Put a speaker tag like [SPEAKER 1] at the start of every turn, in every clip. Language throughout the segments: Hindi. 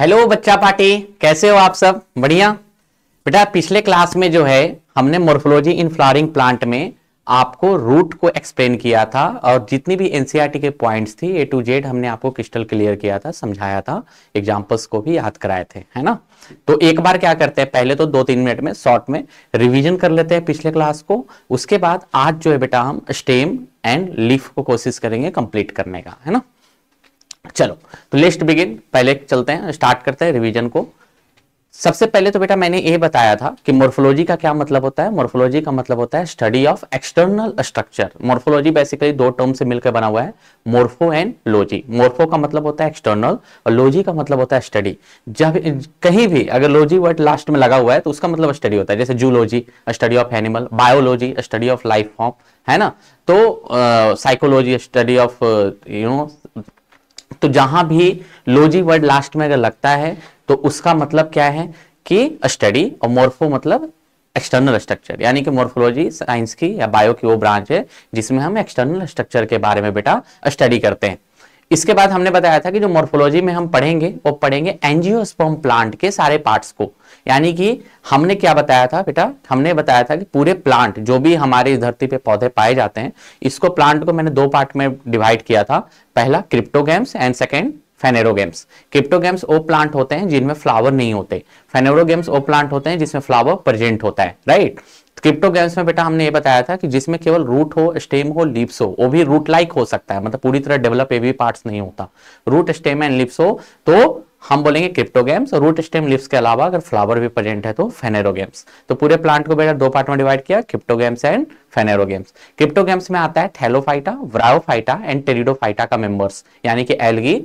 [SPEAKER 1] हेलो बच्चा पार्टी कैसे हो आप सब बढ़िया बेटा पिछले क्लास में जो है हमने मोर्फोलॉजी इन फ्लावरिंग प्लांट में आपको रूट को एक्सप्लेन किया था और जितनी भी एनसीईआरटी e के पॉइंट्स थी ए टू जेड हमने आपको क्रिस्टल क्लियर किया था समझाया था एग्जांपल्स को भी याद कराए थे है ना तो एक बार क्या करते हैं पहले तो दो तीन मिनट में शॉर्ट में रिवीजन कर लेते हैं पिछले क्लास को उसके बाद आज जो है बेटा हम स्टेम एंड लीफ को कोशिश करेंगे कंप्लीट करने का है ना चलो तो लिस्ट बिगिन पहले चलते हैं स्टार्ट करते हैं रिवीजन को सबसे पहले तो बेटा मैंने ये बताया था कि मोर्फोलॉजी का क्या मतलब होता है मोर्फोलॉजी का मतलब होता है study of external structure morphology basically दो टर्म से मिलकर बना हुआ है मोर्फो एंड लॉजी मोर्फो का मतलब होता है एक्सटर्नल और लॉजी का मतलब होता है स्टडी जब कहीं भी अगर लॉजी वर्ड लास्ट में लगा हुआ है तो उसका मतलब स्टडी होता है जैसे zoology study of animal biology study of life form है ना तो psychology study of you know तो जहां भी लोजी वर्ड लास्ट में अगर लगता है तो उसका मतलब क्या है कि स्टडी और मोर्फो मतलब एक्सटर्नल स्ट्रक्चर यानी कि मोर्फोलॉजी साइंस की या बायो की वो ब्रांच है जिसमें हम एक्सटर्नल स्ट्रक्चर के बारे में बेटा स्टडी करते हैं इसके बाद हमने बताया था कि जो मोर्फोलॉजी में हम पढ़ेंगे वो पढ़ेंगे एंजियोस्पर्म प्लांट के सारे पार्ट्स को यानी कि हमने क्या बताया था बेटा हमने बताया था कि पूरे प्लांट जो भी हमारे इस धरती पे पौधे पाए जाते हैं इसको प्लांट को मैंने दो पार्ट में डिवाइड किया था पहला cryptogams and second phanerogams cryptogams वो प्लांट होते हैं जिनमें फ्लावर नहीं होते फेनेरोगेम्स वो प्लांट होते हैं जिसमें फ्लावर प्रेजेंट होता है राइट क्रिप्टोगेम्स में बेटा हमने ये बताया था कि जिसमें केवल रूट हो स्टेम हो लिप्स हो वो भी रूट लाइक हो सकता है मतलब पूरी तरह डेवलप ए भी पार्ट्स नहीं होता रूट स्टेम एंड लिप्स हो तो हम बोलेंगे क्रिप्टोगेम्स रूट स्टेम लिप्स के अलावा अगर फ्लावर भी प्रेजेंट है तो फेनेरोगेम्स तो पूरे प्लांट को बेटा दो पार्ट में डिवाइड किया क्रिप्टोगेम्स एंड फेनेरोगेम्स क्रिप्टोगेम्स में आता है थैलोफाइटा व्रायोफाइटा एंड टेरिडोफाइटा का मेंबर्स यानी कि एलगी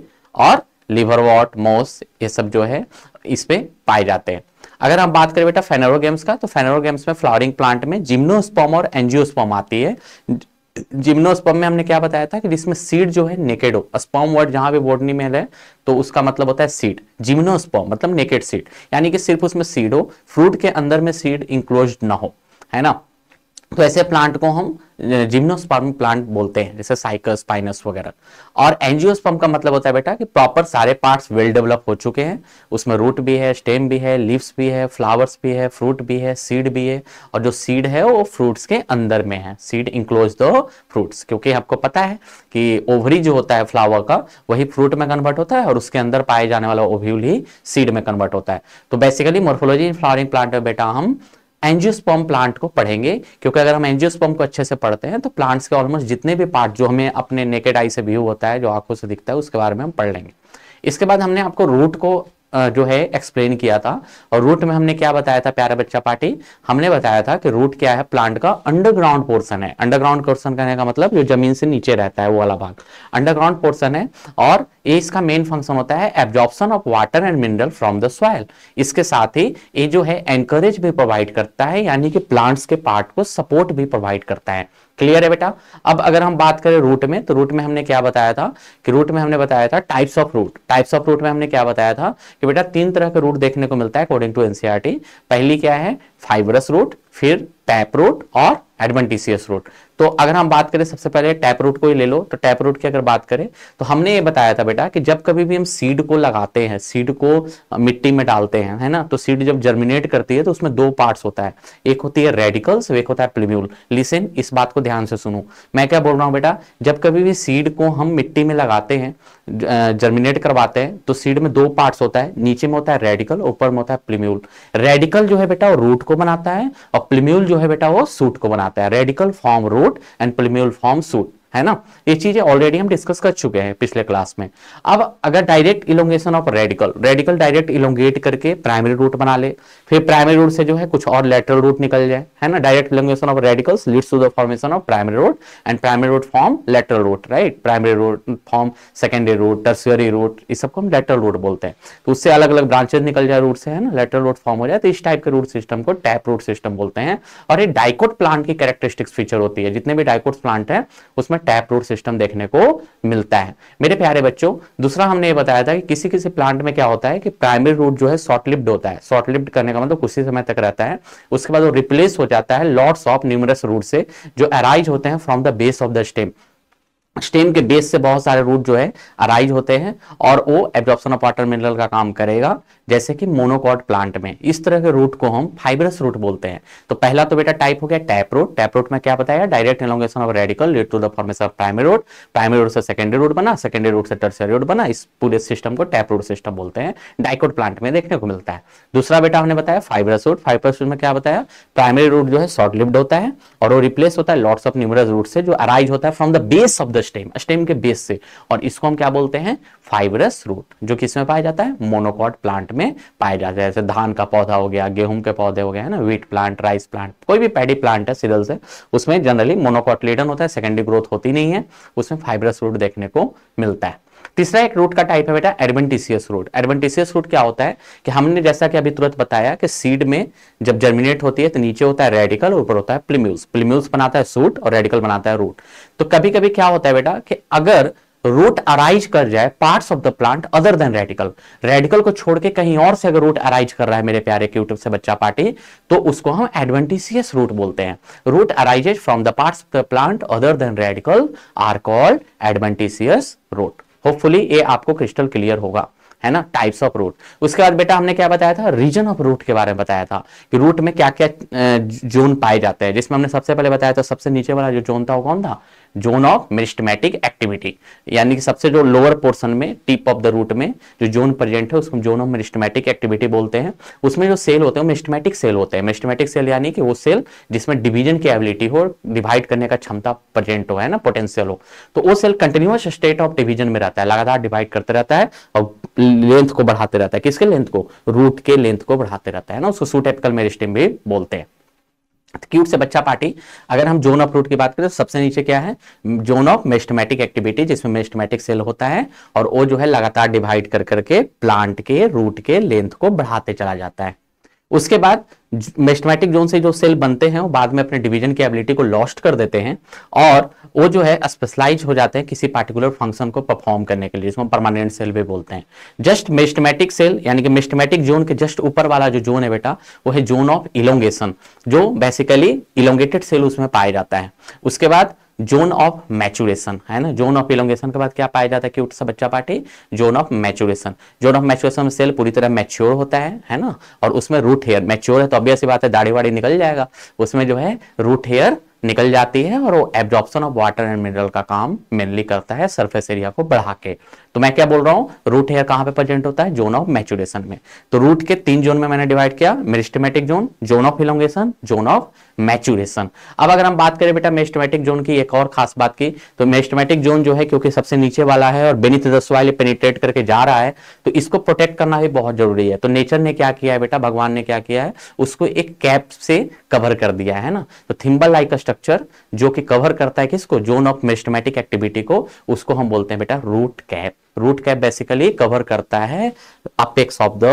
[SPEAKER 1] और लिवरवॉट मोस ये सब जो है इसमें पाए जाते हैं अगर हम बात करें बेटा फेनेरोगेम्स का तो फेनेरोगेम्स में फ्लावरिंग प्लांट में जिम्नोस्पॉम और एंजियोस्पॉम आती है जिम्नोस्पम में हमने क्या बताया था कि जिसमें सीड जो है नेकेड हो वर्ड जहां पे बोटनी में है तो उसका मतलब होता है सीड जिम्नोस्पम मतलब नेकेड सीड यानी कि सिर्फ उसमें सीड हो फ्रूट के अंदर में सीड इंक्लोज ना हो है ना तो ऐसे प्लांट को हम जिम्नोस्पर्म प्लांट बोलते हैं जैसे साइकस स्पाइनस वगैरह और एंजियोस्पर्म का मतलब होता है बेटा कि प्रॉपर सारे पार्ट्स वेल डेवलप हो चुके हैं उसमें रूट भी है स्टेम भी है लीव्स भी है फ्लावर्स भी है फ्रूट भी है सीड भी है और जो सीड है वो फ्रूट्स के अंदर में है सीड इंक्लोज द फ्रूट्स क्योंकि आपको पता है कि ओवरी जो होता है फ्लावर का वही फ्रूट में कन्वर्ट होता है और उसके अंदर पाए जाने वाला ओव्यूल ही सीड में कन्वर्ट होता है तो बेसिकली मोर्फोलॉजी इन फ्लावरिंग प्लांट में बेटा हम एंजियोस्पर्म प्लांट को पढ़ेंगे क्योंकि अगर हम एंजियोस्पर्म को अच्छे से पढ़ते हैं तो प्लांट्स के ऑलमोस्ट जितने भी पार्ट जो हमें अपने नेकेड आई से व्यू होता है जो आंखों से दिखता है उसके बारे में हम पढ़ लेंगे इसके बाद हमने आपको रूट को जो है एक्सप्लेन किया था और रूट में हमने क्या बताया था प्यारा बच्चा पार्टी हमने बताया था कि रूट क्या है प्लांट का अंडरग्राउंड पोर्शन है अंडरग्राउंड पोर्शन कहने का मतलब जो जमीन से नीचे रहता है वो वाला भाग अंडरग्राउंड पोर्शन है और ये इसका मेन फंक्शन होता है absorption of water and mineral from the soil इसके साथ ही ये जो है एंकरेज भी प्रोवाइड करता है यानी कि प्लांट्स के पार्ट को सपोर्ट भी प्रोवाइड करता है क्लियर है बेटा अब अगर हम बात करें रूट में तो रूट में हमने क्या बताया था कि रूट में हमने बताया था types of root types of root में हमने क्या बताया था कि बेटा तीन तरह के रूट देखने को मिलता है अकॉर्डिंग टू एनसीआरटी पहली क्या है फाइबरस रूट फिर टैप रूट और एडवेंटिसियस रूट तो अगर हम बात करें सबसे पहले टैप रूट को ही ले लो तो टैप रूट की अगर बात करें तो हमने ये बताया था बेटा कि जब कभी भी हम सीड को लगाते हैं सीड को मिट्टी में डालते हैं है ना तो सीड जब जर्मिनेट करती है तो उसमें दो पार्ट्स होता है एक होती है रेडिकल्स एक होता है प्लिम्यूल लिसन इस बात को ध्यान से सुनो मैं क्या बोल रहा हूँ बेटा जब कभी भी सीड को हम मिट्टी में लगाते हैं जर्मिनेट करवाते हैं तो सीड में दो पार्ट्स होता है नीचे में होता है रेडिकल ऊपर में होता है प्लिम्यूल रेडिकल जो है बेटा रूट को बनाता है और प्लीम्यूल जो है बेटा वो सूट को बनाता है radical form root and plumule form shoot है ना ये चीजें ऑलरेडी हम डिस्कस कर चुके हैं पिछले क्लास में अब अगर direct elongation of radical radical direct elongate करके प्राइमरी रूट बना ले फिर प्राइमरी रूट से जो है कुछ और लेटरल रूट निकल जाए है ना direct elongation of radicals leads to the formation of primary root and primary root form lateral root right primary root form secondary root tertiary root इस सबको हम लेटरल रूट बोलते हैं तो उससे अलग अलग ब्रांचेज निकल जाए रूट से है ना लेटरल रूट फॉर्म हो जाए तो इस टाइप के रूट सिस्टम को टैप रूट सिस्टम बोलते हैं और ये डाइकोट प्लांट की कैरेक्टरिस्टिक्स फीचर होती है जितने भी डाइकोट प्लांट है उसमें में टैप रूट सिस्टम देखने को मिलता है मेरे प्यारे बच्चों दूसरा हमने ये बताया था कि किसी किसी प्लांट में क्या होता है कि प्राइमरी रूट जो है शॉर्ट लिप्ड होता है शॉर्ट लिप्ड करने का मतलब कुछ ही समय तक रहता है उसके बाद वो रिप्लेस हो जाता है लॉर्ड्स ऑफ न्यूमरस रूट से जो अराइज होते हैं from the base of the stem stem के बेस से बहुत सारे रूट जो है अराइज होते हैं और वो एब्जॉर्प्शन ऑफ वाटर मिनरल का काम करेगा जैसे कि मोनोकॉट प्लांट में इस तरह के रूट को हम फाइबरस रूट बोलते हैं तो पहला तो बेटा टाइप हो गया टैप रूट टैप रूट में क्या बताया direct elongation of radical lead to the formation of primary root primary root से सेकेंडरी रूट बना सेकेंडरी रूट से टर्सरी रूट बना इस पूरे सिस्टम को टैप रूट सिस्टम बोलते हैं डाइकोट प्लांट में देखने को मिलता है दूसरा बेटा हमने बताया फाइबरस रूट फाइबरस रूट में क्या बताया प्राइमरी रूट जो है शॉर्ट लिव्ड होता है और वो रिप्लेस होता है लॉट्स ऑफ न्यूमरस रूट से जो अराइज होता है from the base of the stem stem के बेस से और इसको हम क्या बोलते हैं फाइबरस रूट जो किस में पाया जाता है मोनोकॉट प्लांट में पाया जाता है जैसे धान का पौधा हो गया गेहूं के पौधे हो गए है ना व्हीट प्लांट राइस प्लांट कोई भी पैडी प्लांट है सीधल से उसमें जनरली मोनोकॉटलीडन होता है सेकेंडरी ग्रोथ होती नहीं है उसमें फाइबरस रूट देखने को मिलता है तीसरा एक रूट का टाइप है बेटा एडवेंटिसियस रूट एडवेंटिसियस रूट क्या होता है कि हमने जैसा कि अभी तुरंत बताया कि सीड में जब जर्मिनेट होती है तो नीचे होता है रेडिकल और ऊपर होता है प्लीम्यूज प्लीम्यूज बनाता है सूट और रेडिकल बनाता है रूट तो कभी कभी क्या होता है बेटा कि अगर रूट अराइज कर जाए parts of the plant other than radical radical को छोड़ के कहीं और से अगर रूट अराइज कर रहा है मेरे प्यारे यूट्यूब से बच्चा पार्टी तो उसको हम एडवेंटिसियस रूट बोलते हैं root arises from the parts of the plant other than radical are called adventitious root hopefully ये आपको क्रिस्टल क्लियर होगा है ना टाइप्स ऑफ रूट उसके बाद बेटा हमने क्या बताया था रीजन ऑफ रूट के बारे में बताया था कि रूट में क्या क्या जोन पाए जाते हैं जिसमें हमने सबसे पहले बताया था सबसे नीचे वाला जो जोन था वो कौन था जोन ऑफ मेरिस्टमेटिक एक्टिविटी यानी कि सबसे जो लोअर पोर्सन में टिप ऑफ द रूट में जो जोन प्रेजेंट है उसको जोन ऑफ मेरिस्टमेटिक एक्टिविटी बोलते हैं उसमें जो सेल होते हैं वो मेरिस्टमेटिक सेल होते हैं मेरिस्टमेटिक सेल यानी कि वो सेल जिसमें डिवीजन की एबिलिटी हो डिवाइड करने का क्षमता प्रेजेंट हो है ना पोटेंशियल हो तो वो cell continuous state of division में रहता है लगातार डिवाइड करते रहता है और लेंथ को बढ़ाते रहता है किसके लेंथ को रूट के लेंथ को बढ़ाते रहता है ना उसको सूट एपिकल मेरिस्टेम भी बोलते हैं क्यूट तो से बच्चा पार्टी अगर हम जोन ऑफ रूट की बात करें तो सबसे नीचे क्या है जोन ऑफ मेस्टमेटिक एक्टिविटी जिसमें मेस्टमेटिक सेल होता है और वो जो है लगातार डिवाइड कर करके प्लांट के रूट के लेंथ को बढ़ाते चला जाता है उसके बाद मेस्टमेटिक जोन से जो सेल बनते हैं वो बाद में अपने डिवीजन की एबिलिटी को लॉस्ट कर देते हैं और वो जो है स्पेशलाइज हो जाते हैं किसी पार्टिकुलर फंक्शन को परफॉर्म करने के लिए जिसको परमानेंट सेल भी बोलते हैं जस्ट मेस्टमेटिक सेल यानी कि मेस्टमेटिक जोन के जस्ट ऊपर वाला जो जोन है बेटा वो है जोन ऑफ इलोंगेशन जो बेसिकली इलोंगेटेड सेल उसमें पाया जाता है उसके बाद जोन ऑफ मैचुरेशन है ना जोन ऑफ इलोंगेशन के बाद क्या पाया जाता है क्यूट सा बच्चा party zone of maturation zone of maturation में सेल पूरी तरह मैच्योर होता है है ना और उसमें रूट हेयर मैच्योर है तो ऐसी बात है दाढ़ी वाड़ी निकल जाएगा उसमें जो है रूट हेयर निकल जाती है और वो absorption of water and mineral का काम मेनली करता है सरफेस एरिया को बढ़ा के तो मैं क्या बोल रहा हूं रूट हेयर कहां पे प्रेजेंट होता है जोन ऑफ मैचुरेशन में तो रूट के तीन जोन में मैंने डिवाइड किया meristematic zone zone of elongation zone of maturation अब अगर हम बात करें बेटा मेस्टमेटिक जोन की एक और खास बात की तो मेस्टमेटिक जोन जो है क्योंकि सबसे नीचे वाला है और बेनिथ वाले पेनिट्रेट करके जा रहा है तो इसको प्रोटेक्ट करना भी बहुत जरूरी है तो नेचर ने क्या किया है बेटा भगवान ने क्या किया है उसको एक कैप से कवर कर दिया है ना तो थिम्बल लाइक स्ट्रक्चर जो कि कवर करता है किसको जोन ऑफ मेस्टमेटिक एक्टिविटी को उसको हम बोलते हैं बेटा root cap root cap basically cover करता है अपेक्स ऑफ द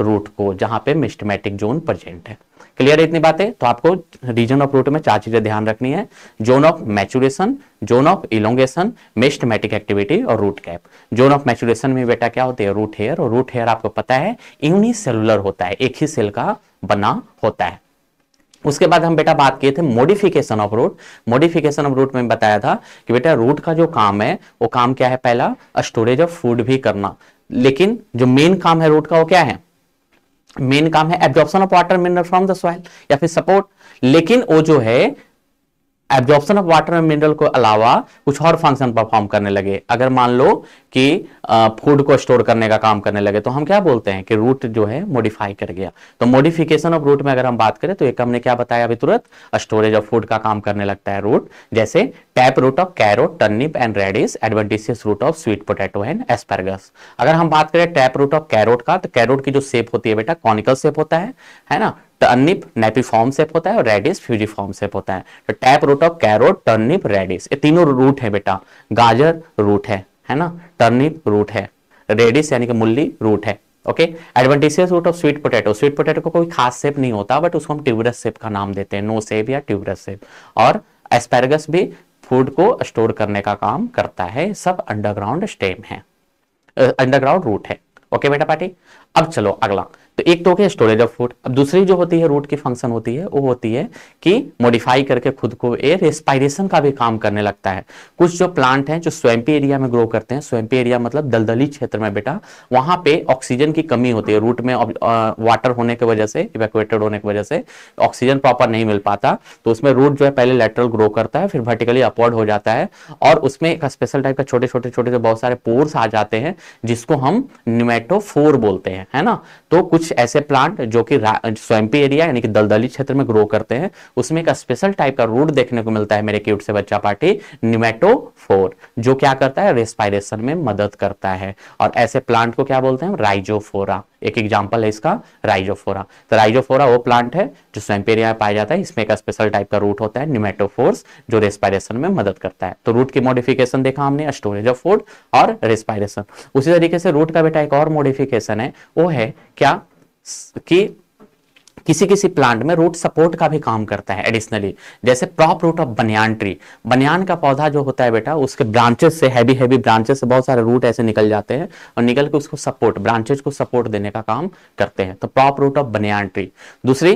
[SPEAKER 1] रूट को जहां पे मिस्टमेटिक जोन प्रेजेंट है क्लियर है इतनी बातें तो आपको रीजन ऑफ रूट में चार चीजें ध्यान रखनी है zone of maturation zone of elongation meristematic activity और root cap zone of maturation में बेटा क्या होते हैं रूट हेयर और रूट हेयर आपको पता है यूनिसेलुलर होता है एक ही सेल का बना होता है उसके बाद हम बेटा बात किए थे modification of root modification of root में बताया था कि बेटा रूट का जो काम है वो काम क्या है पहला स्टोरेज ऑफ फूड भी करना लेकिन जो मेन काम है रूट का वो क्या है मेन काम है absorption of water mineral from the soil या फिर सपोर्ट लेकिन वो जो है एब्जॉर्प्शन ऑफ वाटर मिनरल को अलावा कुछ और फंक्शन परफॉर्म करने लगे अगर मान लो कि फूड को स्टोर करने का काम करने लगे तो हम क्या बोलते हैं कि रूट जो है मॉडिफाई कर गया तो मॉडिफिकेशन ऑफ रूट में अगर हम बात करें तो एक हमने क्या बताया अभी तुरंत स्टोरेज ऑफ फूड का काम करने लगता है रूट जैसे tap root of carrot turnip and radish adventitious root of sweet potato and asparagus अगर हम बात करें टैप रूट ऑफ कैरोट का तो कैरोट की जो सेप होती है बेटा कॉनिकल सेप होता है है ना टर्निप नेपिफॉर्म सेप होता है और रेडिस फ्यूजीफॉर्म सेप होता है तो tap root of carrot turnip radish ये तीनों रूट है बेटा गाजर रूट है है ना टर्निप रूट है रेडिस यानी कि मूली रूट है okay adventitious root of sweet potato sweet potato को कोई खास सेप नहीं होता बट उसको हम ट्यूबरस सेप का नाम देते हैं नो सेप या ट्यूबरस सेप और एस्पेरगस भी फूड को स्टोर करने का काम करता है सब अंडरग्राउंड स्टेम है अंडरग्राउंड रूट है ओके बेटा पार्टी अब चलो अगला तो एक तो होती स्टोरेज ऑफ फूड अब दूसरी जो होती है रूट की फंक्शन होती है वो होती है कि मॉडिफाई करके खुद को ये रेस्पायरेशन का भी काम करने लगता है कुछ जो प्लांट हैं जो स्वयंपी एरिया में ग्रो करते हैं स्वयंपी एरिया मतलब दलदली क्षेत्र में बेटा वहां पे ऑक्सीजन की कमी होती है रूट में वाटर होने की वजह से इवेकुएटेड होने की वजह से ऑक्सीजन प्रॉपर नहीं मिल पाता तो उसमें रूट जो है पहले लेटरल ग्रो करता है फिर वर्टिकली अपवर्ड हो जाता है और उसमें एक स्पेशल टाइप का छोटे छोटे छोटे बहुत सारे पोर्स आ जाते हैं जिसको हम न्यूमेटोफोर बोलते हैं है ना तो कुछ कुछ ऐसे प्लांट जो कि स्वयंपी एरिया यानी कि दलदली क्षेत्र में ग्रो करते हैं उसमें एक स्पेशल टाइप का रूट देखने को मिलता है मेरे क्यूट से बच्चा पार्टी निमेटो फोर जो क्या करता है रेस्पायरेशन में मदद करता है और ऐसे प्लांट को क्या बोलते हैं राइजोफोरा एक एग्जाम्पल है इसका राइजोफोरा तो राइजोफोरा वो प्लांट है जो स्वयंपी एरिया में पाया जाता है इसमें एक स्पेशल टाइप का रूट होता है निमेटोफोर्स जो रेस्पायरेशन में मदद करता है तो रूट की मॉडिफिकेशन देखा हमने स्टोरेज ऑफ फूड और रेस्पायरेशन उसी तरीके से रूट का बेटा एक और मॉडिफिकेशन है वो है क्या कि किसी किसी प्लांट में रूट सपोर्ट का भी काम करता है एडिशनली जैसे prop root of banyan tree banyan का पौधा जो होता है बेटा उसके ब्रांचेस से हैवी हैवी ब्रांचेस से बहुत सारे रूट ऐसे निकल जाते हैं और निकल के उसको सपोर्ट ब्रांचेज को सपोर्ट देने का काम करते हैं तो prop root of banyan tree दूसरी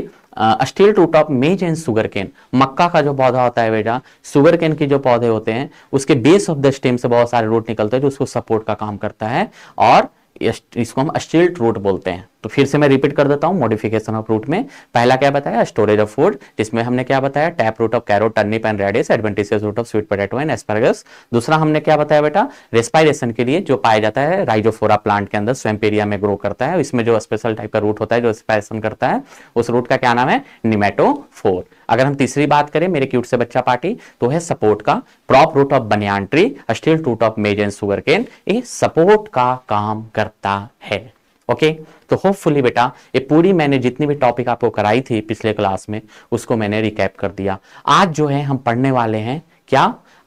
[SPEAKER 1] stilt root of maize and sugarcane मक्का का जो पौधा होता है बेटा सुगर केन के जो पौधे होते हैं उसके बेस ऑफ द स्टेम से बहुत सारे रूट निकलते हैं जो उसको सपोर्ट का काम करता है और इसको हम स्टील्ट रूट बोलते हैं तो फिर से मैं रिपीट कर देता हूँ मॉडिफिकेशन ऑफ रूट में पहला क्या बताया स्टोरेज ऑफ फूड जिसमें हमने क्या बताया tap root of carrot turnip and radish adventitious root of sweet potato and asparagus दूसरा हमने क्या बताया बेटा रेस्पायरेशन के लिए जो पाया जाता है राइजोफोरा प्लांट के अंदर स्वयंप एरिया में ग्रो करता है इसमें जो स्पेशल टाइप का रूट होता है जो रेस्पायरेशन करता है उस रूट का क्या नाम है फोर अगर हम तीसरी बात करें मेरे क्यूट से बच्चा पार्टी तो है सपोर्ट का prop root of banyan tree stilt root of maize and sugarcane ये सपोर्ट का काम करता है ओके तो होपफुली बेटा ये पूरी मैंने जितनी भी टॉपिक आपको कराई थी पिछले क्लास में उसको मैंने रिकैप कर दिया आज जो है हम पढ़ने वाले हैं क्या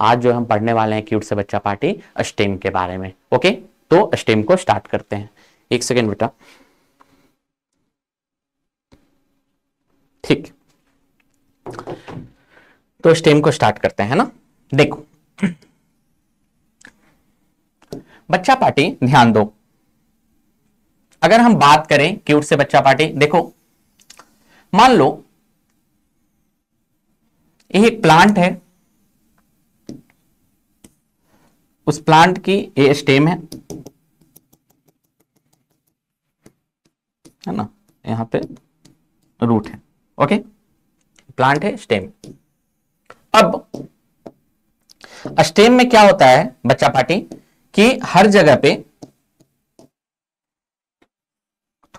[SPEAKER 1] आज जो हम पढ़ने वाले हैं क्यूट से बच्चा पार्टी अस्टेम के बारे में ओके तो अस्टेम को स्टार्ट करते हैं एक सेकेंड बेटा ठीक तो स्टेम को स्टार्ट करते हैं ना देखो बच्चा पार्टी ध्यान दो अगर हम बात करें क्यूट से बच्चा पार्टी देखो मान लो ये एक प्लांट है उस प्लांट की ये स्टेम है है ना यहां पे रूट है ओके प्लांट है स्टेम अब स्टेम में क्या होता है बच्चा पार्टी कि हर जगह पे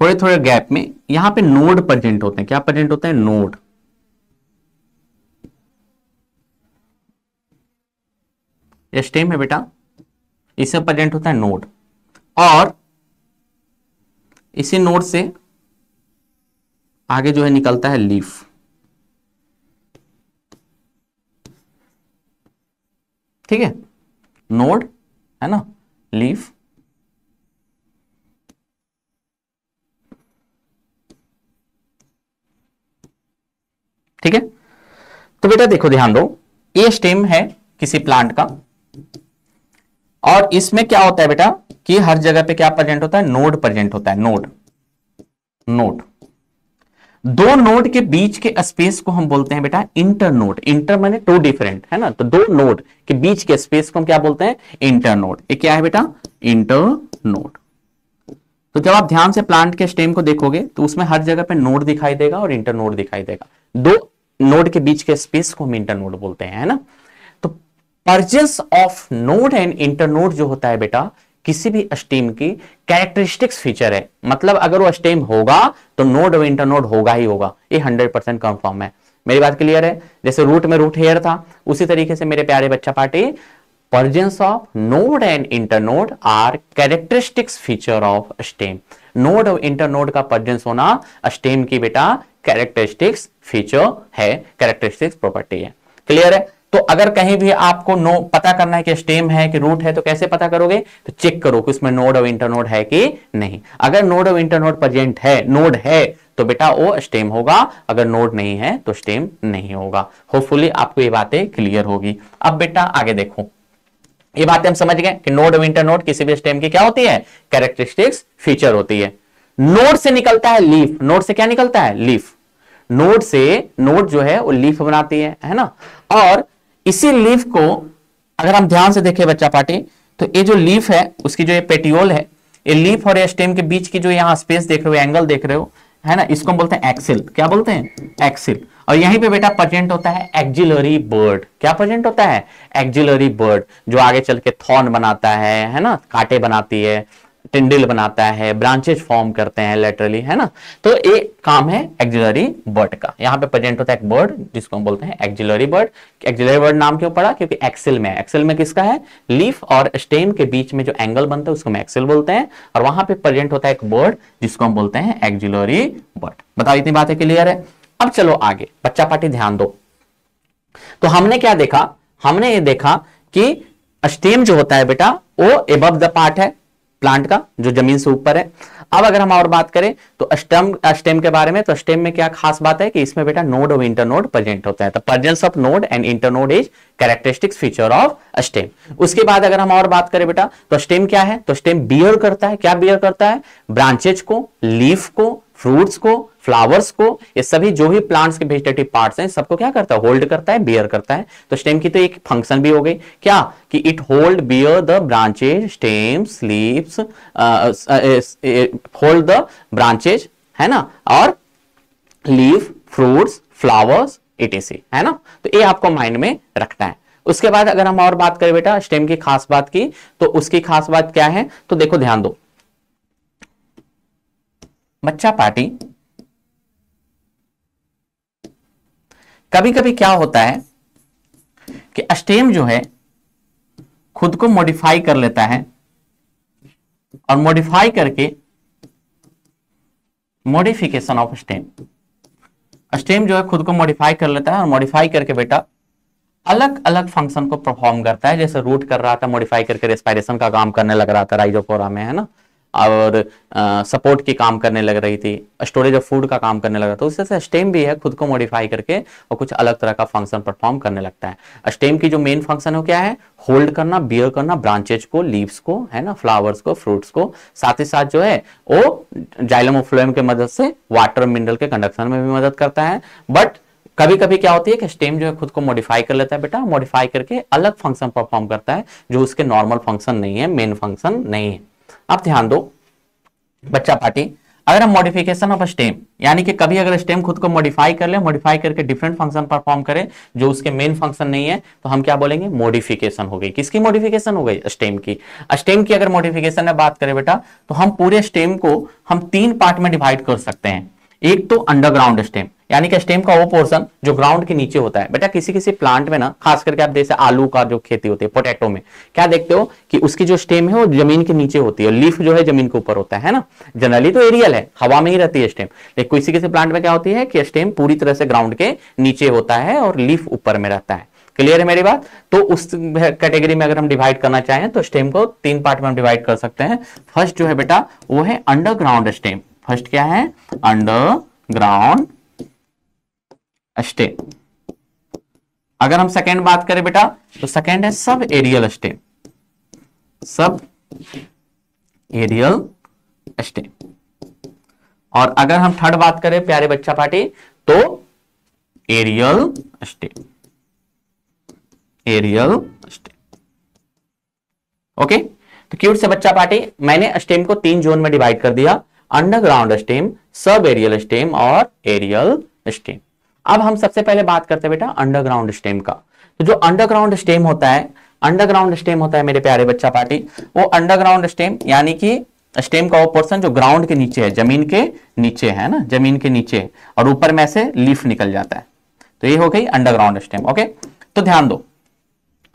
[SPEAKER 1] थोड़े थोड़े गैप में यहां पे नोड प्रजेंट होते हैं क्या प्रजेंट होते हैं नोड स्टेम है बेटा इसे प्रजेंट होता है नोड और इसी नोड से आगे जो है निकलता है लीफ ठीक है नोड है ना लीफ ठीक है तो बेटा देखो ध्यान दो ये स्टेम है किसी प्लांट का और इसमें क्या होता है बेटा कि हर जगह पे क्या प्रेजेंट होता है नोड प्रेजेंट होता है नोड नोड दो नोड के बीच के स्पेस को हम बोलते हैं बेटा इंटर नोड इंटर माने टू डिफरेंट है ना तो दो नोड के बीच के स्पेस को हम क्या बोलते हैं इंटर नोड ये क्या है बेटा इंटर नोड तो जब आप ध्यान से प्लांट के स्टेम को देखोगे तो उसमें हर जगह पे नोड दिखाई देगा और इंटर नोड दिखाई देगा दो नोड के बीच के स्पेस को हम इंटरनोड बोलते हैं ना तो presence of node and internode जो होता है बेटा किसी भी स्टेम की कैरेक्टरिस्टिक्स फीचर है मतलब अगर वो स्टेम होगा तो नोड और इंटरनोड होगा ही होगा ये हंड्रेड परसेंट कंफर्म है मेरी बात क्लियर है जैसे रूट में रूट हेयर था उसी तरीके से मेरे प्यारे बच्चा party presence of node and internode are characteristics feature of stem node और इंटरनोड का परजेंस होना स्टेम की बेटा कैरेक्टरिस्टिक्स फीचर है कैरेक्टरिस्टिक्स प्रॉपर्टी है क्लियर है तो अगर कहीं भी आपको नो पता करना है कि स्टेम है कि रूट है तो कैसे पता करोगे तो चेक करो कि उसमें नोड और इंटरनोड है कि नहीं अगर नोड और इंटरनोड प्रेजेंट है नोड है तो बेटा वो स्टेम होगा अगर नोड नहीं है तो स्टेम नहीं होगा होपफुली आपको ये बातें क्लियर होगी अब बेटा आगे देखो ये बातें हम समझ गए कि नोड और इंटरनोड किसी भी स्टेम की क्या होती है कैरेक्टरिस्टिक्स फीचर होती है नोड से निकलता है लीफ नोड से क्या निकलता है लीफ नोट से नोट जो है वो लीफ बनाती है है ना और इसी लीफ को अगर हम ध्यान से देखें बच्चा पार्टी तो ये जो लीफ है उसकी जो ये पेटियोल है ये लीफ और स्टेम के बीच की जो यहाँ स्पेस देख रहे हो एंगल देख रहे हो है ना इसको हम बोलते हैं एक्सिल क्या बोलते हैं एक्सिल और यहीं पे बेटा प्रजेंट होता है एक्जिलरी बर्ड क्या प्रजेंट होता है एक्जिलरी बर्ड जो आगे चल के थॉर्न बनाता है है ना कांटे बनाती है टिंडिल बनाता है ब्रांचेज फॉर्म करते हैं लेटरली है ना तो एक काम है एक्जिलरी बर्ड का यहाँ पे प्रेजेंट होता है एक बर्ड जिसको हम बोलते हैं एक्जिलरी बर्ड एक्जिलरी बर्ड नाम क्यों पड़ा क्योंकि एक्सेल में एक्सेल में किसका है लीफ और स्टेम के बीच में जो एंगल बनता है उसको हम एक्सेल बोलते हैं और वहां पे प्रेजेंट होता है एक बर्ड जिसको हम बोलते हैं एक्जिलरी बर्ड बताओ इतनी बातें क्लियर है अब चलो आगे बच्चा पार्टी ध्यान दो तो हमने क्या देखा हमने ये देखा कि स्टेम जो होता है बेटा वो एबव द पार्ट है प्लांट का जो जमीन से ऊपर है अब अगर हम और बात करें तो स्टेम स्टेम के बारे में तो स्टेम में क्या खास बात है कि इसमें बेटा नोड और इंटर नोड प्रेजेंट होता है तो presence of node and internode is characteristics feature of stem उसके बाद अगर हम और बात करें बेटा तो स्टेम क्या है तो स्टेम बियर करता है क्या बियर करता है ब्रांचेज को लीफ को फ्रूट्स को फ्लावर्स को ये सभी जो भी प्लांट्स के वेजिटेटिव पार्ट्स हैं सबको क्या करता है होल्ड करता है बियर करता है तो स्टेम की तो एक फंक्शन भी हो गई क्या कि it hold bear the branches stem slips hold the branches है ना और लीव फ्रूट्स फ्लावर्स इटीसी है ना तो ये आपको माइंड में रखना है उसके बाद अगर हम और बात करें बेटा स्टेम की खास बात की तो उसकी खास बात क्या है तो देखो ध्यान दो मच्छा पार्टी कभी कभी क्या होता है कि अस्टेम जो है खुद को मॉडिफाई कर लेता है और मॉडिफाई करके मॉडिफिकेशन ऑफ स्टेम स्टेम जो है खुद को मॉडिफाई कर लेता है और मॉडिफाई करके बेटा अलग अलग फंक्शन को परफॉर्म करता है जैसे रूट कर रहा था मॉडिफाई करके रेस्पायरेशन का काम करने लग रहा था राइजोफोरा में है ना और सपोर्ट के काम करने लग रही थी स्टोरेज ऑफ फूड का काम करने लगा तो उससे स्टेम भी है खुद को मॉडिफाई करके और कुछ अलग तरह का फंक्शन परफॉर्म करने लगता है स्टेम की जो मेन फंक्शन हो क्या है होल्ड करना बियर करना ब्रांचेज को लीव्स को है ना फ्लावर्स को फ्रूट्स को साथ ही साथ जो है वो जाइलम फ्लोएम के मदद से वाटर मिनरल के कंडक्शन में भी मदद करता है बट कभी कभी क्या होती है कि स्टेम जो है खुद को मॉडिफाई कर लेता है बेटा मॉडिफाई करके अलग फंक्शन परफॉर्म करता है जो उसके नॉर्मल फंक्शन नहीं है मेन फंक्शन नहीं है अब ध्यान दो बच्चा पार्टी अगर हम मॉडिफिकेशन ऑफ स्टेम यानी कि कभी अगर स्टेम खुद को मॉडिफाई कर ले मॉडिफाई करके डिफरेंट फंक्शन परफॉर्म करें जो उसके मेन फंक्शन नहीं है तो हम क्या बोलेंगे मॉडिफिकेशन हो गई किसकी मॉडिफिकेशन हो गई स्टेम की स्टेम की अगर मॉडिफिकेशन में बात करें बेटा तो हम पूरे स्टेम को हम तीन पार्ट में डिवाइड कर सकते हैं एक तो अंडरग्राउंड स्टेम यानी कि स्टेम का वो पोर्शन जो ग्राउंड के नीचे होता है बेटा किसी किसी प्लांट में ना खास करके आप जैसे आलू का जो खेती होती है पोटैटो में क्या देखते हो कि उसकी जो स्टेम है वो जमीन के नीचे होती है लीफ जो है जमीन के ऊपर होता है ना जनरली तो एरियल है हवा में ही रहती है स्टेम लेकिन किसी किसी प्लांट में क्या होती है कि स्टेम पूरी तरह से ग्राउंड के नीचे होता है और लीफ ऊपर में रहता है क्लियर है मेरी बात तो उस कैटेगरी में अगर हम डिवाइड करना चाहें तो स्टेम को तीन पार्ट में हम डिवाइड कर सकते हैं फर्स्ट जो है बेटा वो है अंडरग्राउंड स्टेम फर्स्ट क्या है अंडरग्राउंड स्टे अगर हम सेकेंड बात करें बेटा तो सेकेंड है sub aerial stem sub aerial stem और अगर हम थर्ड बात करें प्यारे बच्चा पार्टी तो aerial stem aerial stem okay तो क्यूट से बच्चा पार्टी मैंने स्टेम को तीन जोन में डिवाइड कर दिया underground stem sub aerial stem और एरियल स्टीम अब हम सबसे पहले बात करते हैं बेटा अंडरग्राउंड स्टेम का तो जो अंडरग्राउंड स्टीम होता है अंडरग्राउंड स्टेम होता है मेरे प्यारे बच्चा पार्टी वो अंडरग्राउंड स्टेम यानी कि स्टेम का वो पोर्सन जो ग्राउंड के नीचे है जमीन के नीचे है ना जमीन के नीचे और ऊपर में से लीफ निकल जाता है तो ये हो गई अंडरग्राउंड स्टेम ओके तो ध्यान दो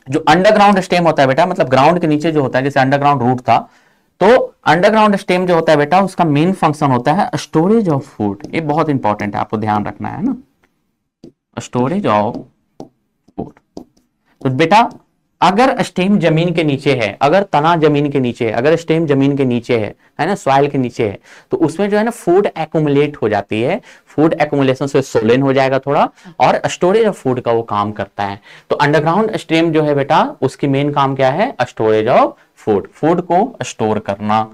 [SPEAKER 1] जो अंडरग्राउंड स्टेम होता है बेटा मतलब ग्राउंड के नीचे जो होता है जैसे अंडरग्राउंड रूट था तो अंडरग्राउंड स्टेम जो होता है बेटा उसका मेन फंक्शन होता है स्टोरेज ऑफ फूड ये बहुत इंपॉर्टेंट है आपको ध्यान रखना है ना स्टोरेज ऑफ फूड तो बेटा अगर स्टेम जमीन के नीचे है अगर तना जमीन के नीचे है अगर स्टेम जमीन के नीचे है है ना सॉइल के नीचे है तो उसमें जो है ना फूड एकुमुलेट हो जाती है फूड एकुमुलेशन से सोलेन हो जाएगा थोड़ा और स्टोरेज ऑफ फूड का वो काम करता है तो अंडरग्राउंड स्टेम जो है बेटा उसकी मेन काम क्या है स्टोरेज ऑफ फूड फूड को स्टोर करना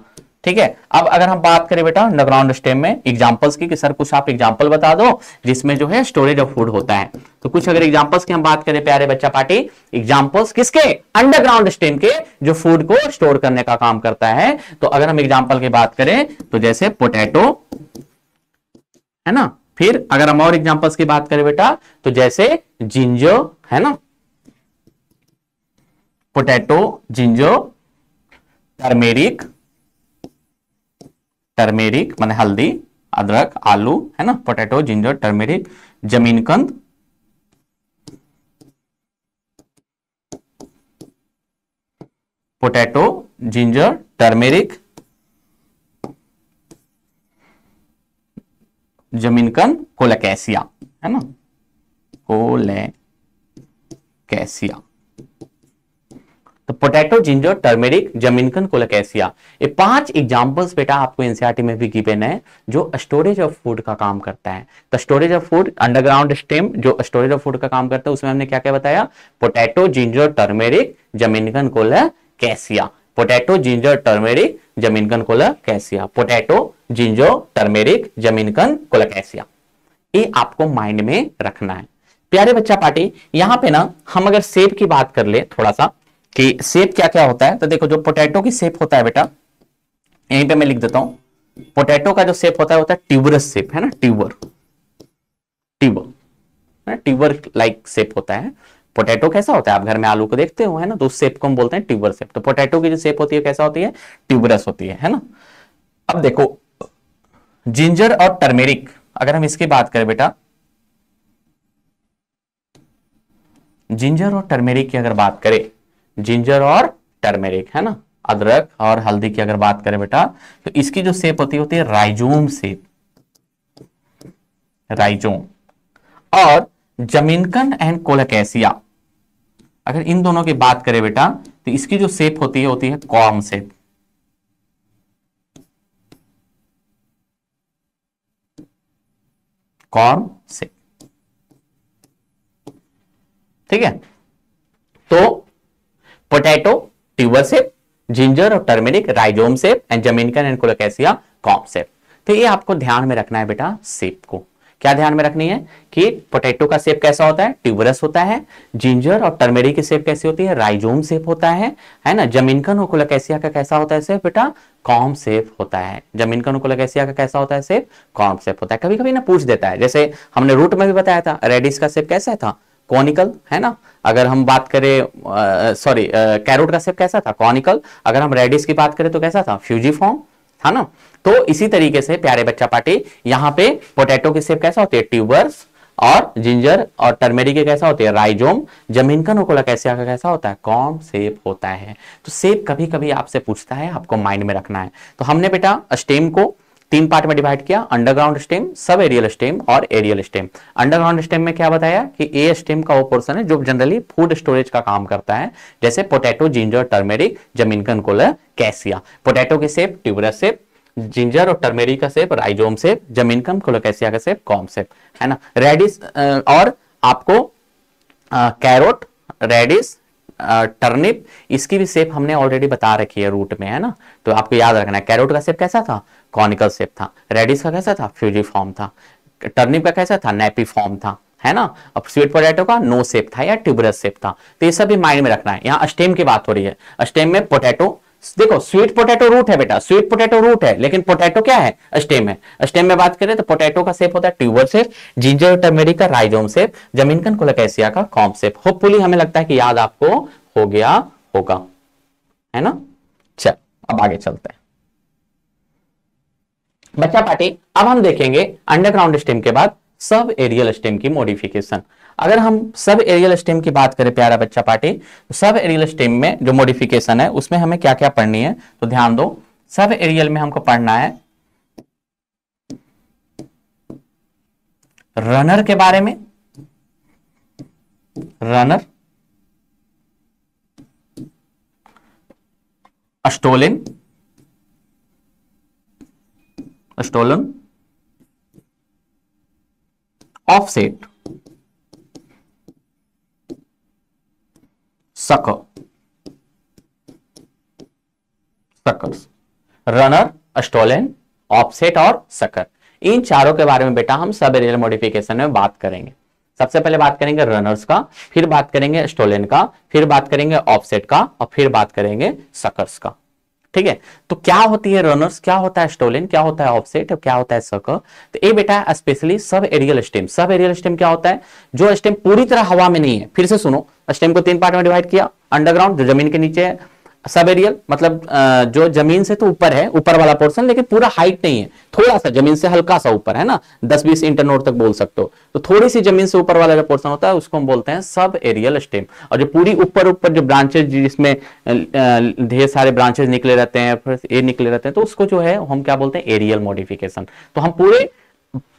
[SPEAKER 1] ठीक है अब अगर हम बात करें बेटा अंडरग्राउंड स्टेम में एग्जांपल्स की कि सर कुछ आप एग्जांपल बता दो जिसमें जो है स्टोरेज ऑफ फूड होता है तो कुछ अगर एग्जांपल्स की हम बात करें प्यारे बच्चा पार्टी एग्जांपल्स किसके अंडरग्राउंड स्टेम के जो फूड को स्टोर करने का काम करता है तो अगर हम एग्जाम्पल की बात करें तो जैसे पोटैटो है ना फिर अगर हम और एग्जाम्पल्स की बात करें बेटा तो जैसे जिंजो है ना पोटैटो जिंजो टर्मेरिक टर्मेरिक मान हल्दी अदरक आलू है ना पोटैटो जिंजर टर्मेरिक जमीनकंद पोटैटो जिंजर टर्मेरिक जमीनकन कोलेकैसिया है ना कोलेकैसिया तो पोटैटो जिंजर टर्मेरिक जमीनकन कोलकैसिया ये पांच एग्जांपल्स बेटा आपको एनसीईआरटी e में भी गिवेन है जो स्टोरेज ऑफ फूड का काम करता है तो storage of food underground stem जो स्टोरेज ऑफ फूड का काम करता है उसमें हमने क्या क्या बताया पोटैटो जिंजर टर्मेरिक जमीनकन कोलकैसिया पोटैटो जिंजर टर्मेरिक जमीनकन कोलकैसिया पोटैटो जिंजर टर्मेरिक जमीनकन कोलकैसिया ये आपको माइंड में रखना है प्यारे बच्चा पार्टी यहाँ पे ना हम अगर सेब की बात कर ले थोड़ा सा कि सेप क्या क्या होता है तो देखो जो पोटैटो की सेप होता है बेटा यहीं पे मैं लिख देता हूं पोटैटो का जो सेप होता है होता है ट्यूबरस सेप है ना ट्यूबर ट्यूबर ना ट्यूबर लाइक सेप होता है पोटैटो कैसा होता है आप घर में आलू को देखते हो है ना तो उस सेप को हम बोलते हैं ट्यूबर सेप तो पोटैटो की जो सेप होती है कैसा होती है ट्यूबरस होती है है ना अब देखो जिंजर और टर्मेरिक अगर हम इसकी बात करें बेटा जिंजर और टर्मेरिक की अगर बात करें जिंजर और टर्मेरिक है ना अदरक और हल्दी की अगर बात करें बेटा तो इसकी जो सेप होती होती है राइजोम सेप राइजोम और जमीनकन एंड कोलकैसिया अगर इन दोनों की बात करें बेटा तो इसकी जो सेप होती है होती है कॉम सेप कॉम सेप ठीक है तो पोटैटो ट्यूबर सेप जिंजर और टर्मेरिक राइजोम सेप एंड जमीनकन एंड कोलोकैसिया कॉम सेप तो ये आपको ध्यान में रखना है बेटा सेप को क्या ध्यान में रखनी है कि पोटैटो का सेप कैसा होता है ट्यूबरस होता है जिंजर और टर्मेरिक की सेप कैसी होती है राइजोम सेप होता है है ना जमीनकन और का कैसा होता है सेप बेटा कॉम सेप होता है जमीनकन कोलोकैसिया का कैसा होता है सेप कॉम सेप होता है कभी कभी ना पूछ देता है जैसे हमने रूट में भी बताया था रेडिस का सेप कैसा था कॉनिकल है ना अगर हम बात करें सॉरी कैरोट का सेप कैसा था कॉनिकल अगर हम रेडिस की बात करें तो कैसा था फ्यूजीफॉर्म था ना तो इसी तरीके से प्यारे बच्चा पार्टी यहाँ पे पोटैटो की सेप कैसा होती है ट्यूबर्स और जिंजर और टर्मेरिक कैसा होते हैं राइजोम का नोकोला कैसे आकर कैसा होता है कॉम सेब होता है तो सेब कभी कभी आपसे पूछता है आपको माइंड में रखना है तो हमने बेटा स्टेम को तीन पार्ट में डिवाइड किया underground stem sub aerial stem और एरियल स्टेम अंडरग्राउंड स्टेम में क्या बताया कि ए स्टेम का वो पोर्सन है जो जनरली फूड स्टोरेज का काम करता है जैसे पोटैटो जिंजर टर्मेरिक जमीनकन अनुकूल कैसिया पोटैटो के सेप ट्यूबरस सेप जिंजर और टर्मेरिक का सेप राइजोम सेप कम कोलोकैसिया का सेप कॉम सेप है ना रेडिस और आपको कैरोट रेडिस टर्निप इसकी भी सेप हमने ऑलरेडी बता रखी है रूट में है ना तो आपको याद रखना है कैरोट का सेप कैसा था कॉनिकल सेप था रेडिस का कैसा था फ्यूजी फॉर्म था टर्निप का कैसा था नेपी फॉर्म था है ना अब स्वीट पोटैटो का नो सेप था या ट्यूबरस सेप था तो ये सब भी माइंड में रखना है यहाँ अस्टेम की बात हो रही है अस्टेम में पोटैटो देखो स्वीट पोटैटो रूट है बेटा स्वीट पोटैटो रूट है लेकिन पोटैटो क्या है स्टेम है स्टेम में बात करें तो पोटैटो का सेप होता है ट्यूबर सेप जिंजर टर्मेरिक का राइजोम सेप जमीन कन कोलकैसिया का कॉम सेप होपफुली हमें लगता है कि याद आपको हो गया होगा है ना चल अब आगे चलते हैं बच्चा पार्टी अब हम देखेंगे अंडरग्राउंड स्टेम के बाद सब एरियल स्टेम की मॉडिफिकेशन अगर हम सब एरियल स्टेम की बात करें प्यारा बच्चा पार्टी तो सब एरियल स्टेम में जो मॉडिफिकेशन है उसमें हमें क्या क्या पढ़नी है तो ध्यान दो सब एरियल में हमको पढ़ना है रनर के बारे में runner stolon stolon offset sucker suckers runner stolen offset और सकर इन चारों के बारे में बेटा हम सब एरियल मॉडिफिकेशन में बात करेंगे सबसे पहले बात करेंगे रनर्स का फिर बात करेंगे स्टोलेन का फिर बात करेंगे ऑफसेट का और फिर बात करेंगे सकर्स का ठीक है तो क्या होती है रनर्स क्या होता है स्टोलिन क्या होता है ऑफसेट क्या होता है सक तो ये बेटा specially sub aerial stem sub aerial stem क्या होता है जो स्टेम पूरी तरह हवा में नहीं है फिर से सुनो स्टेम को तीन पार्ट में डिवाइड किया अंडरग्राउंड जो जमीन के नीचे है सब एरियल मतलब जो जमीन से तो ऊपर है ऊपर वाला पोर्शन लेकिन पूरा हाइट नहीं है थोड़ा सा जमीन से हल्का सा ऊपर है ना 10-20 इंटरनोड तक बोल सकते हो तो थोड़ी सी जमीन से ऊपर वाला जो पोर्शन होता है उसको हम बोलते हैं सब एरियल स्टेम और जो पूरी ऊपर ऊपर जो ब्रांचेज जिसमें ढेर सारे ब्रांचेज निकले रहते हैं फिर ये निकले रहते हैं तो उसको जो है हम क्या बोलते हैं एरियल मॉडिफिकेशन तो हम पूरे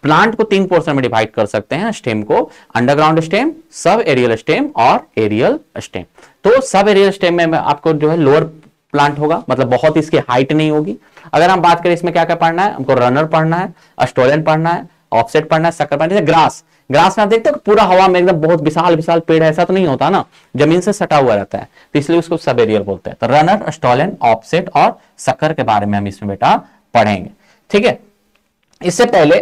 [SPEAKER 1] प्लांट को तीन पोर्शन में डिवाइड कर सकते हैं स्टेम को underground stem sub aerial stem और एरियल स्टेम तो सब एरियल स्टेम में आपको जो है लोअर प्लांट होगा मतलब बहुत इसकी हाइट नहीं होगी अगर हम बात करें इसमें क्या क्या पढ़ना है हमको रनर पढ़ना है अस्टोलियन पढ़ना है ऑफसेट पढ़ना है सकर पढ़ना है ग्रास ग्रास में आप देखते हो पूरा हवा में एकदम बहुत विशाल विशाल पेड़ ऐसा तो नहीं होता ना जमीन से सटा हुआ रहता है तो इसलिए उसको सब एरियल बोलते हैं तो रनर स्टॉलन ऑफसेट और सकर के बारे में हम इसमें बेटा पढ़ेंगे ठीक है इससे पहले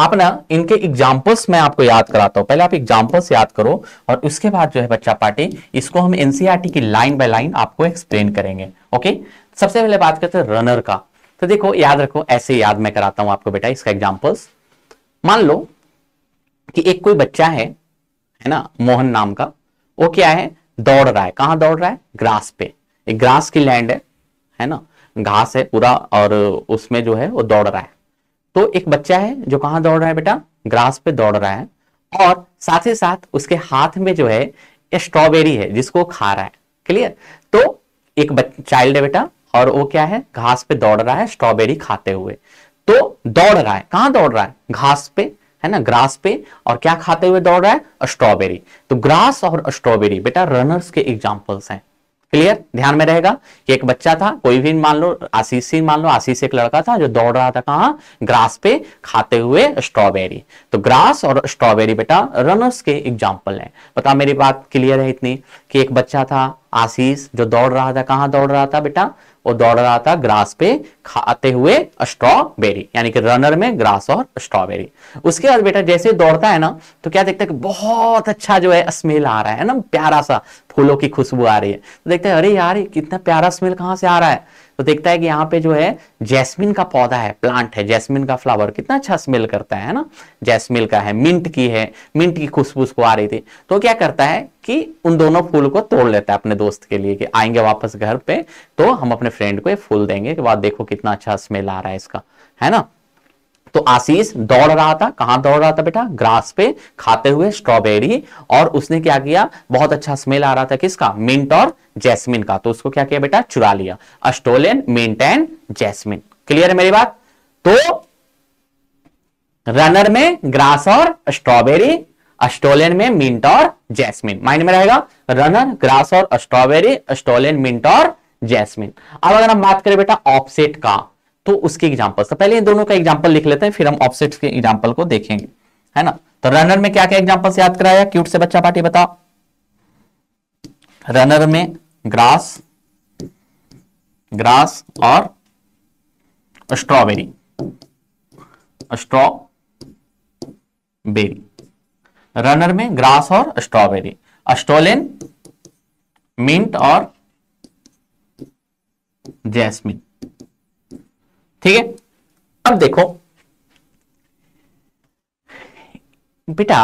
[SPEAKER 1] आप ना इनके एग्जाम्पल्स मैं आपको याद कराता हूं पहले आप एग्जाम्पल्स याद करो और उसके बाद जो है बच्चा पार्टी इसको हम एनसीआरटी e की लाइन बाय लाइन आपको एक्सप्लेन करेंगे ओके सबसे पहले बात करते हैं रनर का तो देखो याद रखो ऐसे याद मैं कराता हूं आपको बेटा इसका एग्जाम्पल्स मान लो कि एक कोई बच्चा है है ना मोहन नाम का वो क्या है दौड़ रहा है कहां दौड़ रहा है ग्रास पे एक ग्रास की लैंड है है ना घास है पूरा और उसमें जो है वो दौड़ रहा है तो एक बच्चा है जो कहां दौड़ रहा है बेटा ग्रास पे दौड़ रहा है और साथ ही साथ उसके हाथ में जो है स्ट्रॉबेरी है जिसको खा रहा है क्लियर तो एक चाइल्ड है बेटा और वो क्या है घास पे दौड़ रहा है स्ट्रॉबेरी खाते हुए तो दौड़ रहा है कहाँ दौड़ रहा है घास पे है ना ग्रास पे और क्या खाते हुए दौड़ रहा है स्ट्रॉबेरी तो ग्रास और स्ट्रॉबेरी बेटा रनर्स के एग्जाम्पल्स हैं क्लियर ध्यान में रहेगा कि एक बच्चा था कोई भी मान लो आशीष सिंह मान लो आशीष एक लड़का था जो दौड़ रहा था कहा ग्रास पे खाते हुए स्ट्रॉबेरी तो ग्रास और स्ट्रॉबेरी बेटा रनर्स के एग्जाम्पल है बता मेरी बात क्लियर है इतनी कि एक बच्चा था आशीष जो दौड़ रहा था कहाँ दौड़ रहा था बेटा वो दौड़ रहा था ग्रास पे खाते हुए स्ट्रॉबेरी यानी कि रनर में ग्रास और स्ट्रॉबेरी उसके बाद बेटा जैसे दौड़ता है ना तो क्या देखता है कि बहुत अच्छा जो है स्मेल आ रहा है ना प्यारा सा फूलों की खुशबू आ रही है तो देखते हैं अरे यार कितना प्यारा स्मेल कहाँ से आ रहा है तो देखता है कि यहाँ पे जो है जैस्मिन का पौधा है प्लांट है जैस्मिन का फ्लावर कितना अच्छा स्मेल करता है ना जैस्मिन का है मिंट की है मिंट की खुशबू उसको आ रही थी तो क्या करता है कि उन दोनों फूल को तोड़ लेता है अपने दोस्त के लिए कि आएंगे वापस घर पे तो हम अपने फ्रेंड को ये फूल देंगे कि वाह देखो कितना अच्छा स्मेल आ रहा है इसका है ना तो आशीष दौड़ रहा था कहां दौड़ रहा था बेटा ग्रास पे खाते हुए स्ट्रॉबेरी और उसने क्या किया बहुत अच्छा स्मेल आ रहा था किसका मिंट और जैस्मिन का तो उसको क्या किया बेटा चुरा लिया stolon mint and jasmine clear है मेरी बात तो रनर में ग्रास और स्ट्रॉबेरी अस्टोलियन में मिंट और जैस्मिन माइंड में रहेगा रनर ग्रास और स्ट्रॉबेरी अस्टोलियन मिंट और जैस्मिन अब अगर हम बात करें बेटा ऑफसेट का तो उसके एग्जाम्पल तो पहले इन दोनों का एग्जाम्पल लिख लेते हैं फिर हम ऑफसेट्स के एग्जाम्पल को देखेंगे है ना तो रनर में क्या क्या एग्जाम्पल याद कराया क्यूट से बच्चा पार्टी बता रनर में ग्रास ग्रास और स्ट्रॉबेरी स्ट्रॉबेरी रनर में ग्रास और स्ट्रॉबेरी अस्टोलिन मिंट और जैस्मिन ठीक है अब देखो बेटा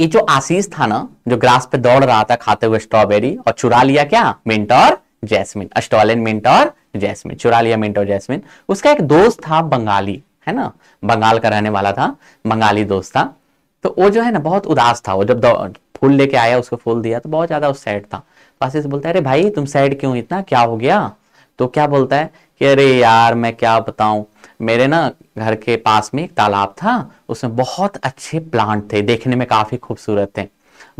[SPEAKER 1] ये जो आशीष था ना जो ग्रास पे दौड़ रहा था खाते हुए स्ट्रॉबेरी और चुरा लिया क्या मिंट और जैस्मिन अस्टॉलिन मिंट और जैस्मिन चुरा लिया मिंट और जैस्मिन उसका एक दोस्त था बंगाली है ना बंगाल का रहने वाला था बंगाली दोस्त था तो वो जो है ना बहुत उदास था वो जब फूल लेके आया उसको फूल दिया तो बहुत ज्यादा उस सैड था आशीष बोलता है अरे भाई तुम सैड क्यों इतना क्या हो गया तो क्या बोलता है कि अरे यार मैं क्या बताऊं मेरे ना घर के पास में एक तालाब था उसमें बहुत अच्छे प्लांट थे देखने में काफी खूबसूरत थे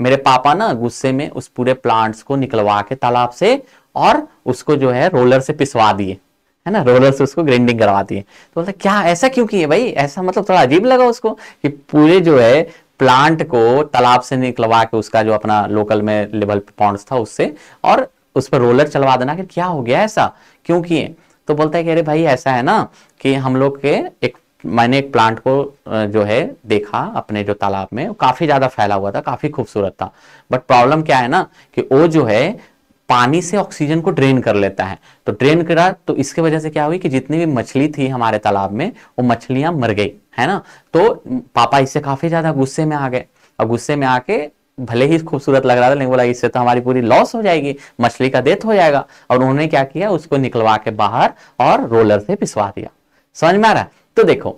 [SPEAKER 1] मेरे पापा ना गुस्से में उस पूरे प्लांट्स को निकलवा के तालाब से और उसको जो है रोलर से पिसवा दिए है ना रोलर से उसको ग्राइंडिंग करवा दिए तो बोलते क्या ऐसा क्यों किए भाई ऐसा मतलब थोड़ा अजीब लगा उसको कि पूरे जो है प्लांट को तालाब से निकलवा के उसका जो अपना लोकल में लेवल पॉन्ड्स था उससे और उस पर रोलर चलवा देना कि क्या हो गया ऐसा क्यों किए तो बोलता है कि अरे भाई ऐसा है ना कि हम लोग के एक मैंने एक प्लांट को जो है देखा अपने जो तालाब में काफी ज्यादा फैला हुआ था काफी खूबसूरत था बट प्रॉब्लम क्या है ना कि वो जो है पानी से ऑक्सीजन को ड्रेन कर लेता है तो ड्रेन करा तो इसके वजह से क्या हुई कि जितनी भी मछली थी हमारे तालाब में वो मछलियां मर गई है ना तो पापा इससे काफी ज्यादा गुस्से में आ गए और गुस्से में आके भले ही खूबसूरत लग रहा था लेकिन बोला इससे तो हमारी पूरी लॉस हो जाएगी मछली का डेथ हो जाएगा और उन्होंने क्या किया उसको निकलवा के बाहर और रोलर से पिसवा दिया समझ में आ रहा तो देखो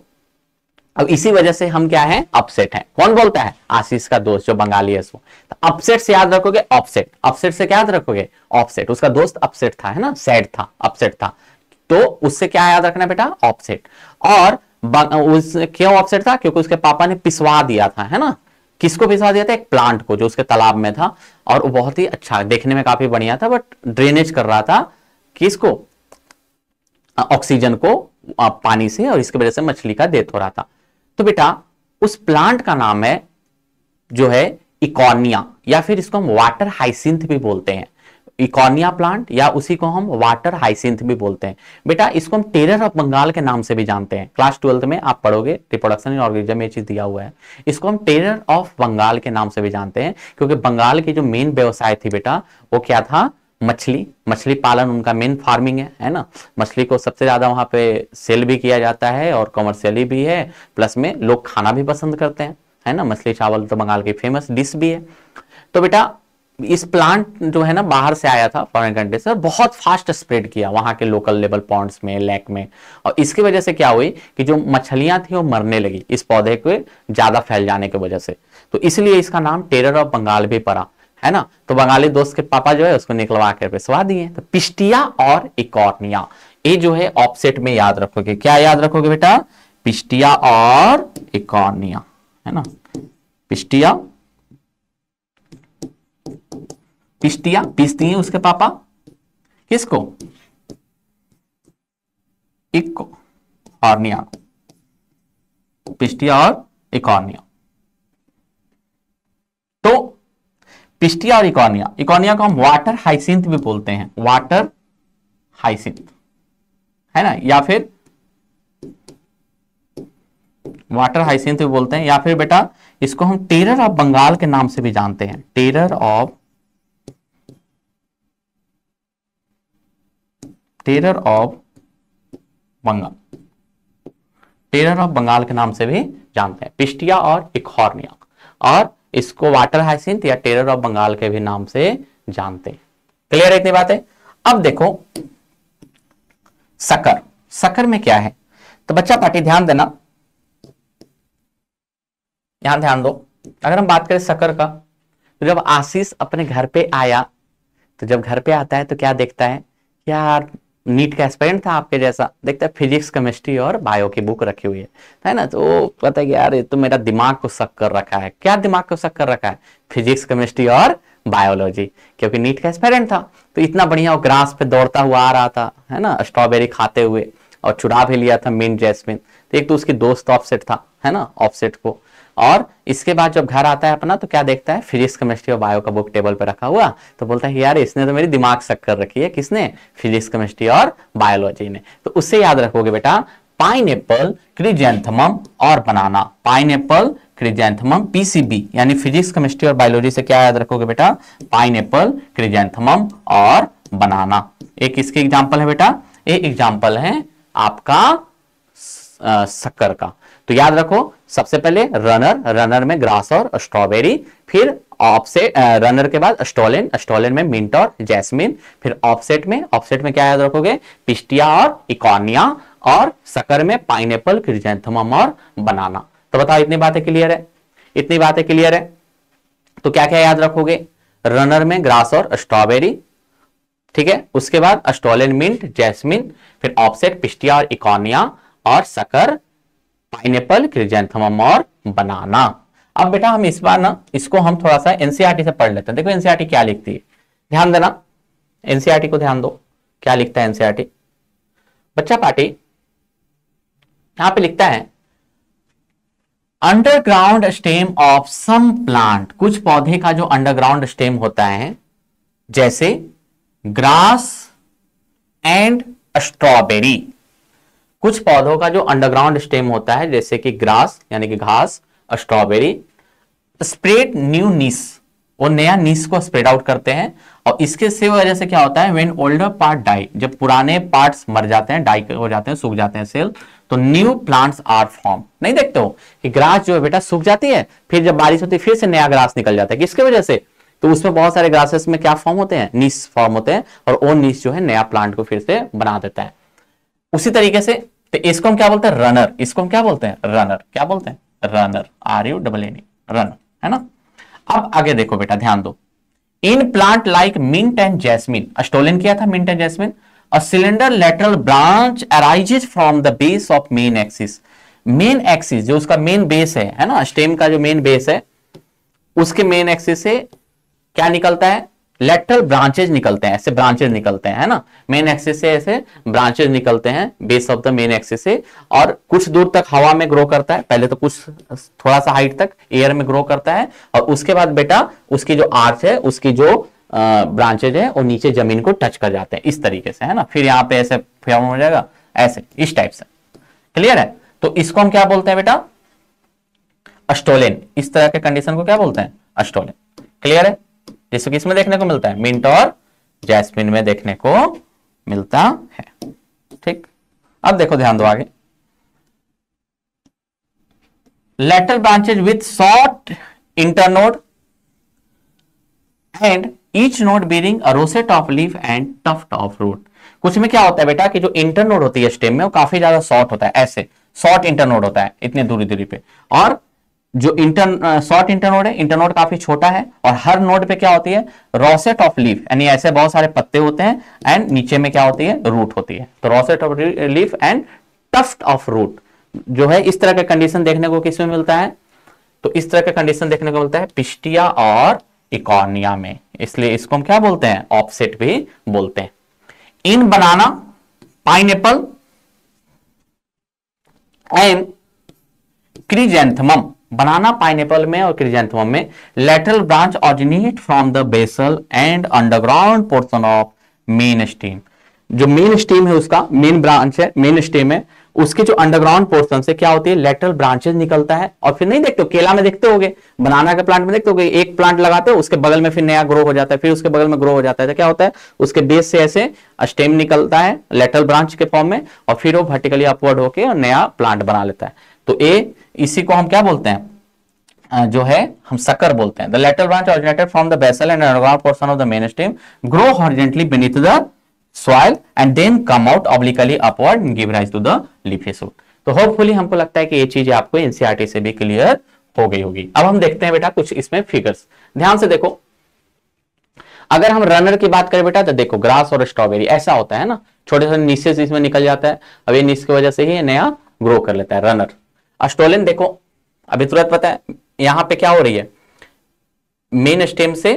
[SPEAKER 1] अब इसी वजह से हम क्या है अपसेट है कौन बोलता है आशीष का दोस्त जो बंगाली है वो तो अपसेट से याद रखोगे ऑफसेट अपसेट से क्या याद रखोगे ऑफसेट उसका दोस्त अपसेट था है ना सैड था अपसेट था तो उससे क्या याद रखना बेटा ऑफसेट और उस क्यों ऑफसेट था क्योंकि उसके पापा ने पिसवा दिया था है ना किसको भिजवा दिया था एक प्लांट को जो उसके तालाब में था और वो बहुत ही अच्छा देखने में काफी बढ़िया था बट ड्रेनेज कर रहा था किसको ऑक्सीजन को पानी से और इसकी वजह से मछली का डेथ हो रहा था तो बेटा उस प्लांट का नाम है जो है इकोनिया या फिर इसको हम वाटर हाइसिंथ भी बोलते हैं इकोनिया प्लांट या उसी को हम वाटर हाइसिंथ भी बोलते हैं बेटा इसको हम टेरर ऑफ बंगाल के नाम से भी जानते हैं क्लास ट्वेल्थ में आप पढ़ोगे रिप्रोडक्शन इन ऑर्गेनिज्म चीज दिया हुआ है इसको हम टेरर ऑफ बंगाल के नाम से भी जानते हैं क्योंकि बंगाल की जो मेन व्यवसाय थी बेटा वो क्या था मछली मछली पालन उनका मेन फार्मिंग है है ना मछली को सबसे ज़्यादा वहां पे सेल भी किया जाता है और कॉमर्शियली भी है प्लस में लोग खाना भी पसंद करते हैं है ना मछली चावल तो बंगाल की फेमस डिश भी है तो बेटा इस प्लांट जो है ना बाहर से आया था फॉरन कंट्री से बहुत फास्ट स्प्रेड किया वहां के लोकल लेवल पॉइंट्स में लैक में और इसकी वजह से क्या हुई कि जो मछलियां थी वो मरने लगी इस पौधे के ज्यादा फैल जाने की वजह से तो इसलिए इसका नाम टेरर ऑफ बंगाल भी पड़ा है ना तो बंगाली दोस्त के पापा जो है उसको निकलवा कर पिसवा दिए तो पिस्टिया और इकॉर्निया ये जो है ऑपसेट में याद रखोगे क्या याद रखोगे बेटा पिस्टिया और इकॉर्निया है ना पिस्टिया पिस्टिया पिस्ती है उसके पापा किसको एक को ऑर्निया को पिस्टिया और इकॉर्निया तो पिस्टिया और इकॉर्निया इकॉर्निया को हम वाटर हाइसिंथ भी बोलते हैं वाटर हाइसिंथ है ना या फिर वाटर हाइसिंथ भी बोलते हैं या फिर बेटा इसको हम टेरर ऑफ बंगाल के नाम से भी जानते हैं terror of terror of Bengal terror of Bengal के नाम से भी जानते हैं पिस्टिया और इकॉर्निया और इसको वाटर हाइसिंथ या टेरर ऑफ बंगाल के भी नाम से जानते हैं क्लियर है इतनी बात है अब देखो सकर सकर में क्या है तो बच्चा पार्टी ध्यान देना यहां ध्यान दो अगर हम बात करें सकर का तो जब आशीष अपने घर पे आया तो जब घर पे आता है तो क्या देखता है यार नीट का एक्सपेरेंट था आपके जैसा देखता है फिजिक्स केमिस्ट्री और बायो की बुक रखी हुई है है ना तो पता है कि यार ये तो मेरा दिमाग को शक कर रखा है क्या दिमाग को शक कर रखा है फिजिक्स केमिस्ट्री और बायोलॉजी क्योंकि नीट का एक्सपेरेंट था तो इतना बढ़िया ग्रास पे दौड़ता हुआ आ रहा था है ना स्ट्रॉबेरी खाते हुए और चुरा भी लिया था मिन जैसमिन तो एक तो उसके दोस्त ऑफसेट था है ना ऑफसेट को और इसके बाद जब घर आता है अपना तो क्या देखता है फिजिक्स केमिस्ट्री और बायो का बुक टेबल पर रखा हुआ तो बोलता है यार इसने तो मेरी दिमाग सक कर रखी है किसने फिजिक्स केमिस्ट्री और बायोलॉजी ने तो उससे याद रखोगे बेटा पाइन एप्पल क्रिजेंथमम और banana pineapple chrysanthemum PCB यानी फिजिक्स केमिस्ट्री और बायोलॉजी से क्या याद रखोगे बेटा पाइन एप्पल और बनाना एक इसके एग्जाम्पल है बेटा एक एग्जाम्पल है आपका शक्कर का तो याद रखो सबसे पहले रनर रनर में ग्रास और स्ट्रॉबेरी फिर ऑफसेट रनर के बाद स्टॉलेन स्टॉलेन में मिंट और जैस्मिन फिर ऑफसेट में ऑफसेट में क्या याद रखोगे पिस्टिया और इकोनिया और सकर में पाइन एपल क्रिजेंथमम और बनाना तो बताओ इतनी बातें क्लियर है इतनी बातें क्लियर है तो क्या क्या याद रखोगे रनर में ग्रास और स्ट्रॉबेरी ठीक है उसके बाद अस्टोलिन मिंट जैस्मिन फिर ऑफसेट पिस्टिया और इकोनिया और पाइन एपल क्रिजेंथम और बनाना अब बेटा हम इस बार ना इसको हम थोड़ा सा एनसीआरटी e से पढ़ लेते हैं देखो एनसीआरटी e क्या लिखती है ध्यान देना एनसीआरटी e को ध्यान दो क्या लिखता है एनसीआरटी बच्चा पार्टी यहां पे लिखता है underground stem of some plant कुछ पौधे का जो अंडरग्राउंड स्टेम होता है जैसे ग्रास एंड स्ट्रॉबेरी कुछ पौधों का जो अंडरग्राउंड स्टेम होता है जैसे कि ग्रास यानी कि घास स्ट्रॉबेरी स्प्रेड न्यू नीस वो नया नीस को स्प्रेड आउट करते हैं और इसके से वजह से क्या होता है व्हेन ओल्डर पार्ट डाई जब पुराने पार्ट्स मर जाते हैं डाई हो जाते हैं सूख जाते हैं सेल तो न्यू प्लांट्स आर फॉर्म नहीं देखते हो कि ग्रास जो है बेटा सूख जाती है फिर जब बारिश होती है फिर से नया ग्रास निकल जाता है किसकी वजह से तो उसमें बहुत सारे ग्रासेस में क्या फॉर्म होते हैं नीस फॉर्म होते हैं और वो नीस जो है नया प्लांट को फिर से बना देता है उसी तरीके से तो इसको हम क्या बोलते हैं रनर इसको हम क्या बोलते हैं रनर क्या बोलते हैं runner R U double N run है ना अब आगे देखो बेटा ध्यान दो इन plant like mint and jasmine stolon किया था mint and jasmine a slender lateral branch arises from the base of main axis main axis जो उसका मेन बेस है है ना स्टेम का जो मेन बेस है उसके मेन एक्सिस से क्या निकलता है लेटरल ब्रांचेज निकलते हैं ऐसे ब्रांचेज निकलते हैं है ना मेन एक्सिस से ऐसे ब्रांचेज निकलते हैं base of the main axis से और कुछ दूर तक हवा में ग्रो करता है पहले तो कुछ थोड़ा सा हाइट तक एयर में ग्रो करता है और उसके बाद बेटा उसकी जो आर्च है उसकी जो ब्रांचेज है वो नीचे जमीन को टच कर जाते हैं इस तरीके से है ना फिर यहाँ पे ऐसे फॉर्म हो जाएगा ऐसे इस टाइप से क्लियर है तो इसको हम क्या बोलते हैं बेटा अस्टोलेन इस तरह के कंडीशन को क्या बोलते हैं अस्टोलेन क्लियर है जैसे किसमें देखने को मिलता है मिंट और जैस्मिन में देखने को मिलता है ठीक अब देखो ध्यान दो आगे lateral branches with short internode and each node bearing a rosette of leaf and tuft of root कुछ में क्या होता है बेटा कि जो इंटरनोड होती है स्टेम में वो काफी ज्यादा शॉर्ट होता है ऐसे शॉर्ट इंटरनोड होता है इतने दूरी दूरी पे और जो इंटर शॉर्ट इंटरनोड है इंटरनोड काफी छोटा है और हर नोड पे क्या होती है रोसेट ऑफ लीफ यानी ऐसे बहुत सारे पत्ते होते हैं एंड नीचे में क्या होती है रूट होती है तो rosette of leaf and tuft of root जो है इस तरह का कंडीशन देखने को किसमें मिलता है तो इस तरह का कंडीशन देखने को मिलता है पिस्टिया और इकोनिया में इसलिए इसको हम क्या बोलते हैं ऑफसेट भी बोलते हैं in banana pine and chrysanthemum banana pineapple में और क्रिजेंथम में lateral branch originate from the basal and underground portion of main stem जो मेन स्टीम है उसका मेन ब्रांच है मेन स्टीम है उसके जो अंडरग्राउंड पोर्सन से क्या होती है लेटरल ब्रांचेस निकलता है और फिर नहीं देखते हो केला में देखते गए बनाना के प्लांट में देखते गए एक प्लांट लगाते हो उसके बगल में फिर नया ग्रो हो जाता है फिर उसके बगल में ग्रो हो जाता है तो क्या होता है उसके बेस से ऐसे स्टेम निकलता है लेटरल ब्रांच के फॉर्म में और फिर वो वर्टिकली अपवर्ड होकर नया प्लांट बना लेता है तो ए इसी को हम क्या बोलते हैं जो है हम सकर बोलते हैं the lateral branch originated from the basal and underground portion of the main stem grow horizontally beneath the soil and then come out obliquely upward give rise to the leafy shoot तो होपफुली हमको लगता है कि ये चीज आपको एनसीआरटी e से भी क्लियर हो गई होगी अब हम देखते हैं बेटा कुछ इसमें फिगर्स ध्यान से देखो अगर हम रनर की बात करें बेटा तो देखो ग्रास और स्ट्रॉबेरी ऐसा होता है ना छोटे छोटे नीचे इसमें निकल जाता है अब ये नीच की वजह से ही नया ग्रो कर लेता है रनर अस्टोलिन देखो अभी तुरंत पता है यहां पे क्या हो रही है मेन स्टेम से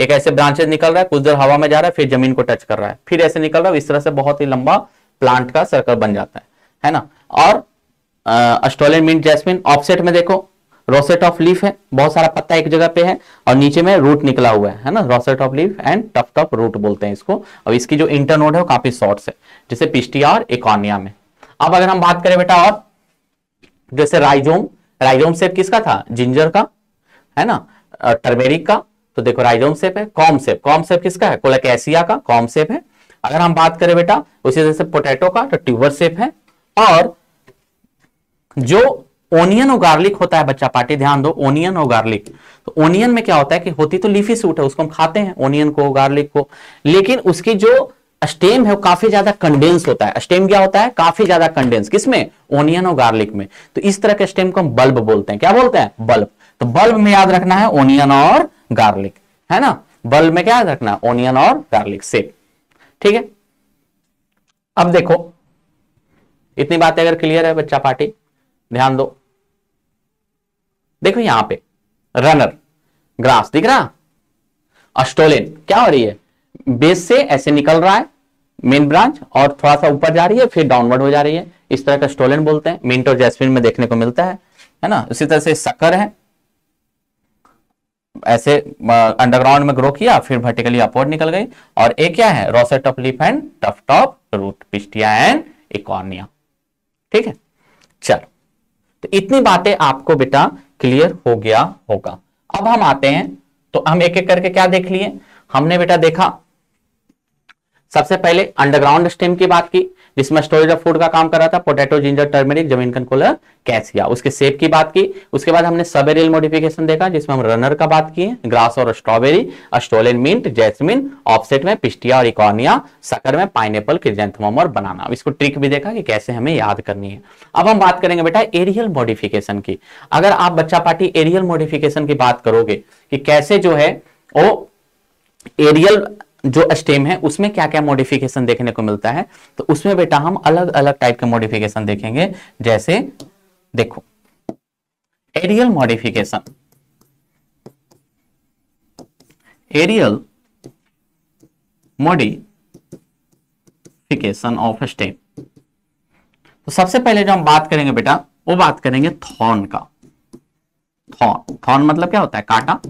[SPEAKER 1] एक ऐसे ब्रांचेज निकल रहा है कुछ देर हवा में जा रहा है फिर जमीन को टच कर रहा है फिर ऐसे निकल रहा है इस तरह से बहुत ही लंबा प्लांट का सर्कल बन जाता है है ना और अस्टोलिन मिंट जैस्मिन ऑफसेट में देखो रोसेट ऑफ लीफ है बहुत सारा पत्ता एक जगह पे है और नीचे में रूट निकला हुआ है है ना rosette of leaf and tuft tuft root बोलते हैं इसको और इसकी जो इंटरनोड है वो काफी शॉर्ट्स है जैसे पिस्टिया और इकोनिया में अब अगर हम बात करें बेटा और जैसे राइजोम राइजोम सेप किसका था जिंजर का है ना टर्मेरिक का तो देखो राइजोम सेप है कॉम सेप कॉम सेप किसका है कोलेकेसिया का कॉम सेप है अगर हम बात करें बेटा उसी जैसे पोटैटो का तो ट्यूबर सेप है और जो ओनियन और गार्लिक होता है बच्चा पार्टी ध्यान दो ओनियन और गार्लिक तो ओनियन में क्या होता है कि होती तो लीफी सूट है उसको हम खाते हैं ओनियन को गार्लिक को लेकिन उसकी जो स्टेम है वो काफी ज्यादा कंडेंस होता है स्टेम क्या होता है काफी ज्यादा कंडेंस किसमें ओनियन और गार्लिक में तो इस तरह के स्टेम को हम बल्ब बोलते हैं क्या बोलते हैं बल्ब तो बल्ब में याद रखना है ओनियन और गार्लिक है ना बल्ब में क्या याद रखना है ओनियन और गार्लिक सेम ठीक है अब देखो इतनी बातें अगर क्लियर है बच्चा पार्टी ध्यान दो देखो यहां पे रनर ग्रास दिख रहा अस्टोलिन क्या हो रही है बेस से ऐसे निकल रहा है मेन ब्रांच और थोड़ा सा ऊपर जा रही है फिर डाउनवर्ड हो जा रही है इस तरह का स्टोलन बोलते हैं मिंट और जैस्मिन में देखने को मिलता है है ना इसी तरह से सकर है ऐसे अंडरग्राउंड में ग्रो किया फिर वर्टिकली अपवर्ड निकल गई और एक क्या है rosette of leaf and tuft top root pistia and eichhornia ठीक है चलो तो इतनी बातें आपको बेटा क्लियर हो गया होगा अब हम आते हैं तो हम एक एक करके क्या देख लिए हमने बेटा देखा सबसे पहले अंडरग्राउंड स्टेम की बात की जिसमें स्टोरेज ऑफ फूड का काम कर रहा था पोटेटो जिंजर टर्मेरिक जमीन कोलर कैसिया उसके सेप की बात की उसके बाद हमने सबेरियल मॉडिफिकेशन देखा जिसमें हम रनर का बात किए ग्रास और strawberry stolon mint jasmine offset में पिस्टिया और इकोनिया सकर में पाइन एपल और बनाना इसको ट्रिक भी देखा कि कैसे हमें याद करनी है अब हम बात करेंगे बेटा एरियल मॉडिफिकेशन की अगर आप बच्चा पार्टी एरियल मॉडिफिकेशन की बात करोगे कि कैसे जो है वो एरियल जो स्टेम है उसमें क्या क्या मॉडिफिकेशन देखने को मिलता है तो उसमें बेटा हम अलग अलग टाइप के मॉडिफिकेशन देखेंगे जैसे देखो aerial modification aerial modification of stem तो सबसे पहले जो हम बात करेंगे बेटा वो बात करेंगे थॉर्न का थॉर्न थॉर्न मतलब क्या होता है काटा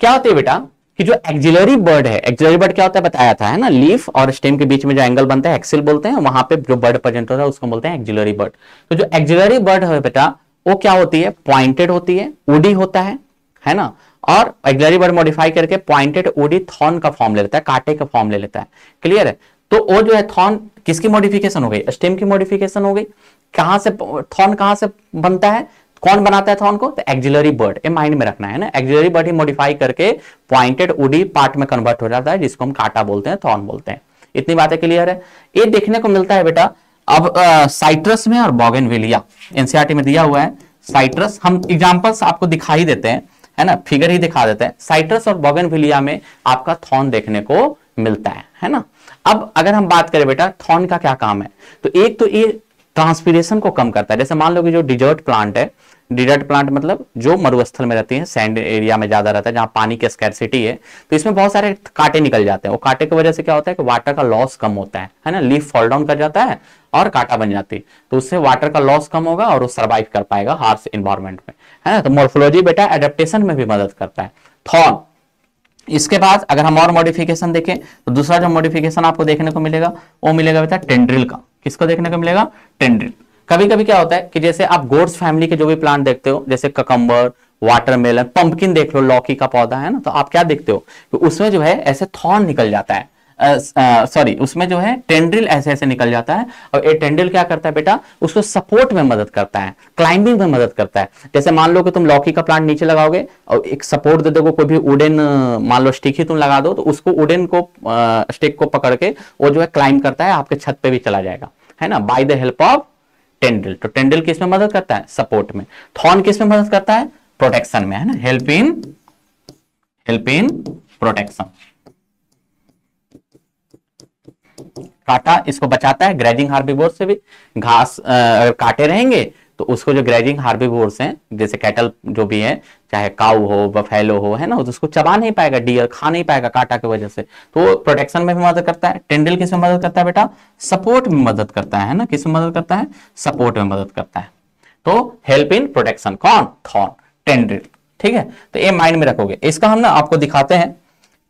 [SPEAKER 1] क्या होती है बेटा कि जो एक्जिलरी बर्ड है एक्जिलरी बर्ड क्या होता है बताया था है ना लीफ और स्टेम के बीच में जो एंगल बनता है एक्सिल बोलते हैं वहां पे जो बर्ड प्रेजेंट होता है उसको बोलते हैं एक्जिलरी बर्ड तो जो एक्जिलरी बर्ड है बेटा वो क्या होती है पॉइंटेड होती है उडी होता है है ना और एक्जिलरी बर्ड मॉडिफाई करके पॉइंटेड उडी थॉर्न का फॉर्म ले लेता है कांटे का फॉर्म ले लेता है क्लियर है तो वो जो है थॉर्न किसकी मॉडिफिकेशन हो गई स्टेम की मॉडिफिकेशन हो गई कहां से थॉर्न कहां से बनता है कौन बनाता है थॉर्न को तो एक्जिलरी बर्ड ये माइंड में रखना है ना एक्जिलरी बर्ड ही मॉडिफाई करके पॉइंटेड उडी पार्ट में कन्वर्ट हो जाता है जिसको हम काटा बोलते हैं थॉर्न बोलते हैं इतनी बातें क्लियर है ये देखने को मिलता है बेटा अब साइट्रस में और बॉगेनविलिया एनसीआरटी e में दिया हुआ है साइट्रस हम एग्जाम्पल्स आपको दिखाई देते हैं है ना फिगर ही दिखा देते हैं साइट्रस और बॉगेनविलिया में आपका थॉर्न देखने को मिलता है है ना अब अगर हम बात करें बेटा थॉर्न का क्या काम है तो एक तो ये ट्रांसपीरेशन को कम करता है जैसे मान लो कि जो डिजर्ट प्लांट है डिडर्ट प्लांट मतलब जो मरुस्थल में रहती हैं सैंड एरिया में ज्यादा रहता है जहाँ पानी की स्कैरसिटी है तो इसमें बहुत सारे कांटे निकल जाते हैं और कांटे की वजह से क्या होता है कि वाटर का लॉस कम होता है है ना लीफ फॉल डाउन कर जाता है और कांटा बन जाती है तो उससे वाटर का लॉस कम होगा और वो सर्वाइव कर पाएगा हार्स इन्वायरमेंट में है ना तो मोर्फोलॉजी बेटा एडेप्टेशन में भी मदद करता है थॉर्न इसके बाद अगर हम और मॉडिफिकेशन देखें तो दूसरा जो मॉडिफिकेशन आपको देखने को मिलेगा वो मिलेगा बेटा टेंड्रिल का किसको देखने को मिलेगा टेंड्रिल कभी कभी क्या होता है कि जैसे आप गोड्स फैमिली के जो भी प्लांट देखते हो जैसे ककम्बर वाटरमेलन पंपकिन देख लो लौकी का पौधा है ना तो आप क्या देखते हो तो उसमें जो है ऐसे थॉर्न निकल जाता है सॉरी uh, उसमें जो है टेंड्रिल ऐसे ऐसे निकल जाता है और ये टेंड्रिल क्या करता है बेटा उसको सपोर्ट में मदद करता है क्लाइंबिंग में मदद करता है जैसे मान लो कि तुम लौकी का प्लांट नीचे लगाओगे और एक सपोर्ट दे दोगे कोई भी उडेन मान लो स्टिक ही तुम लगा दो तो उसको उडेन को स्टिक को पकड़ के वो जो है क्लाइंब करता है आपके छत पे भी चला जाएगा है ना by the help of tendril तो टेंडल किस में मदद करता है सपोर्ट में थॉर्न किस में मदद करता है प्रोटेक्शन में है ना help in help in protection काटा इसको बचाता है ग्रेजिंग हार्बिवोर से भी घास अगर काटे रहेंगे तो उसको जो ग्रेजिंग हार्बीवोर्स हैं जैसे कैटल जो भी है चाहे काउ हो बफेलो हो है ना तो उसको चबा नहीं पाएगा डियर खा नहीं पाएगा काटा की वजह से तो प्रोटेक्शन में भी मदद करता है टेंडल किस में मदद करता है बेटा सपोर्ट में मदद करता है ना किस में मदद करता है सपोर्ट में मदद करता है तो हेल्प इन प्रोटेक्शन कौन थॉर्न टेंडल ठीक है तो ये माइंड में रखोगे इसका हम ना आपको दिखाते हैं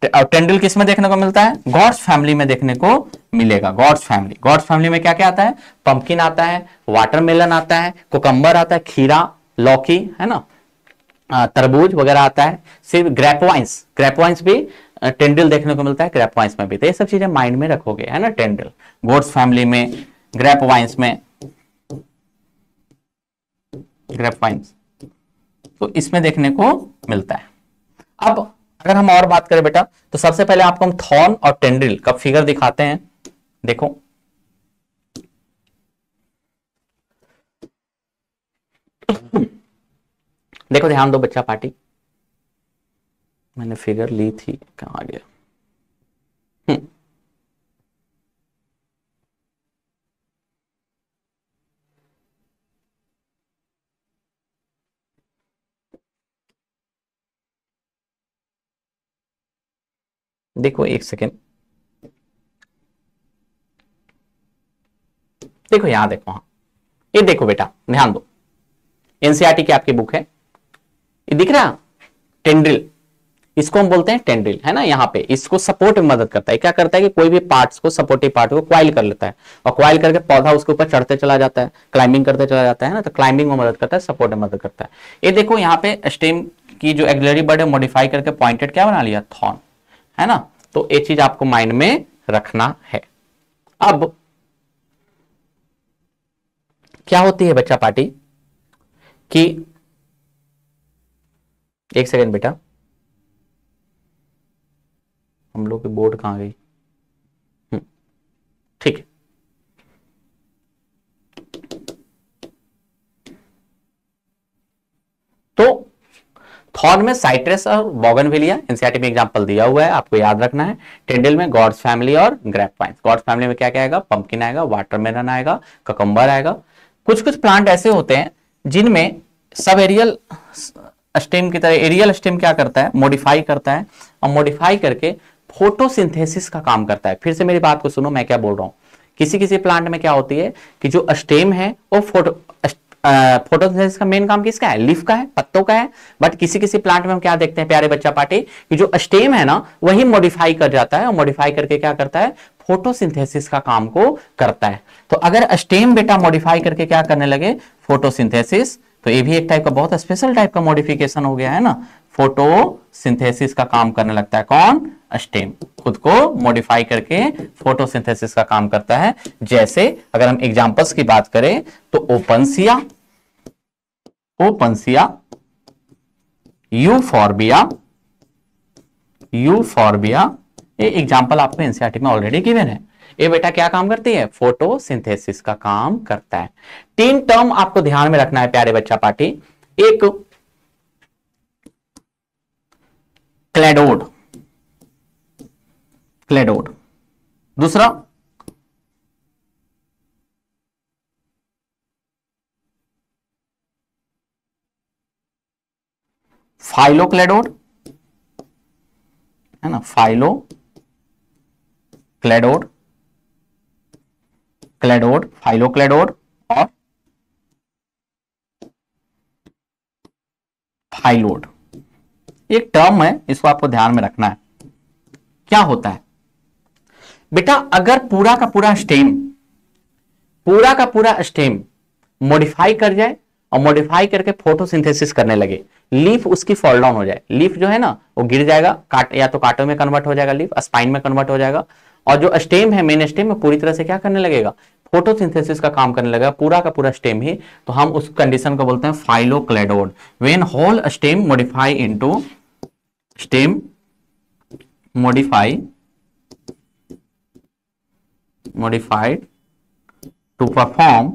[SPEAKER 1] अब टेंडल किस में देखने को मिलता है गॉड्स फैमिली में देखने को मिलेगा गॉड्स फैमिली गॉड्स फैमिली में क्या क्या आता है पंपकिन आता है वाटरमेलन आता है कोकम्बर आता है खीरा लौकी है ना तरबूज वगैरह आता है सिर्फ ग्रेपवाइंस ग्रेपवाइंस भी टेंडल देखने को मिलता है ग्रेपवाइंस में भी तो ये सब चीजें माइंड में रखोगे है ना टेंडल गॉड्स फैमिली में ग्रेपवाइंस में ग्रेपवाइंस तो इसमें देखने को मिलता है अब अगर हम और बात करें बेटा तो सबसे पहले आपको हम थॉर्न और टेंड्रिल का फिगर दिखाते हैं देखो देखो ध्यान दो बच्चा पार्टी मैंने फिगर ली थी कहा आ गया हम्म। देखो एक सेकेंड देखो यहां देखो हाँ ये देखो बेटा ध्यान दो एनसीआरटी e की आपकी बुक है ये दिख रहा टेंड्रिल इसको हम बोलते हैं टेंड्रिल है ना यहाँ पे इसको सपोर्ट में मदद करता है क्या करता है कि कोई भी पार्ट्स को सपोर्टिव पार्ट को क्वाइल कर लेता है और क्वाइल करके पौधा उसके ऊपर चढ़ते चला जाता है क्लाइंबिंग करते चला जाता है ना तो क्लाइंबिंग में मदद करता है सपोर्ट में मदद करता है ये देखो यहाँ पे स्टेम की जो एग्लरी बर्ड है मॉडिफाई करके पॉइंटेड क्या बना लिया थॉर्न है ना तो ये चीज आपको माइंड में रखना है अब क्या होती है बच्चा पार्टी कि एक सेकेंड बेटा हम लोग की बोर्ड कहां गई हम्म, ठीक है थॉर्न में साइट्रस और बॉगनविलिया एनसीआरटी में एग्जांपल दिया हुआ है आपको याद रखना है टेंडल में गॉड्स फैमिली और ग्रेप वाइन गॉड्स फैमिली में क्या क्या आएगा पंपकिन आएगा वाटरमेलन आएगा ककम्बर आएगा कुछ कुछ प्लांट ऐसे होते हैं जिनमें सब एरियल स्टेम की तरह एरियल स्टेम क्या करता है मॉडिफाई करता है और मॉडिफाई करके फोटोसिंथेसिस का काम करता है फिर से मेरी बात को सुनो मैं क्या बोल रहा हूँ किसी किसी प्लांट में क्या होती है कि जो स्टेम है वो फोटो फोटोसिंथेसिस का मेन काम किसका है लीफ का है पत्तों का है बट किसी किसी प्लांट में हम क्या देखते हैं प्यारे बच्चा पार्टी कि जो स्टेम है ना वही मॉडिफाई कर जाता है और मॉडिफाई करके क्या करता है फोटोसिंथेसिस का काम को करता है तो अगर स्टेम बेटा मॉडिफाई करके क्या करने लगे फोटोसिंथेसिस तो ये भी एक टाइप का बहुत स्पेशल टाइप का मॉडिफिकेशन हो गया है ना फोटो सिंथेसिस का काम करने लगता है कौन स्टेम खुद को मॉडिफाई करके फोटो सिंथेसिस का काम करता है जैसे अगर हम एग्जाम्पल्स की बात करें तो ओपनसिया ओपनसिया यूफॉर्बिया यूफॉर्बिया ये एग्जाम्पल आपको एनसीआरटी में ऑलरेडी गिवन है ये बेटा क्या काम करती है फोटोसिंथेसिस का काम करता है तीन टर्म आपको ध्यान में रखना है प्यारे बच्चा पार्टी एक क्लेडोड क्लेडोड दूसरा फाइलो क्लेडोड है ना फाइलो क्लेडोड क्लेडोड फाइलोक्लेडोड और फाइलोड एक टर्म है इसको आपको ध्यान में रखना है क्या होता है बेटा अगर पूरा का पूरा स्टेम पूरा का पूरा स्टेम मॉडिफाई कर जाए और मॉडिफाई करके फोटोसिंथेसिस करने लगे लीफ उसकी फॉल डाउन हो जाए लीफ जो है ना वो गिर जाएगा काट या तो कांटों में कन्वर्ट हो जाएगा लीफ स्पाइन में कन्वर्ट हो जाएगा और जो स्टेम है मेन स्टेम पूरी तरह से क्या करने लगेगा फोटोसिंथेसिस का काम करने लगेगा पूरा का पूरा स्टेम ही तो हम उस कंडीशन को बोलते हैं phylloclade when whole stem modify into stem modify modified to perform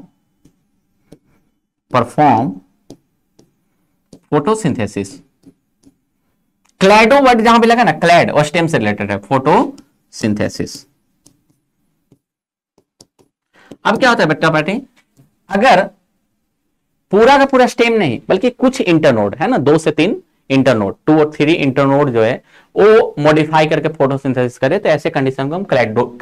[SPEAKER 1] perform photosynthesis cladode जहां पे लगा ना क्लैड और स्टेम से रिलेटेड है फोटो सिंथेसिस अब क्या होता है बट्टा पार्टी अगर पूरा का पूरा स्टेम नहीं बल्कि कुछ इंटरनोड है ना दो से तीन इंटरनोड टू और थ्री इंटरनोड जो है वो मॉडिफाई करके फोटोसिंथेसिस करे तो ऐसे कंडीशन को हम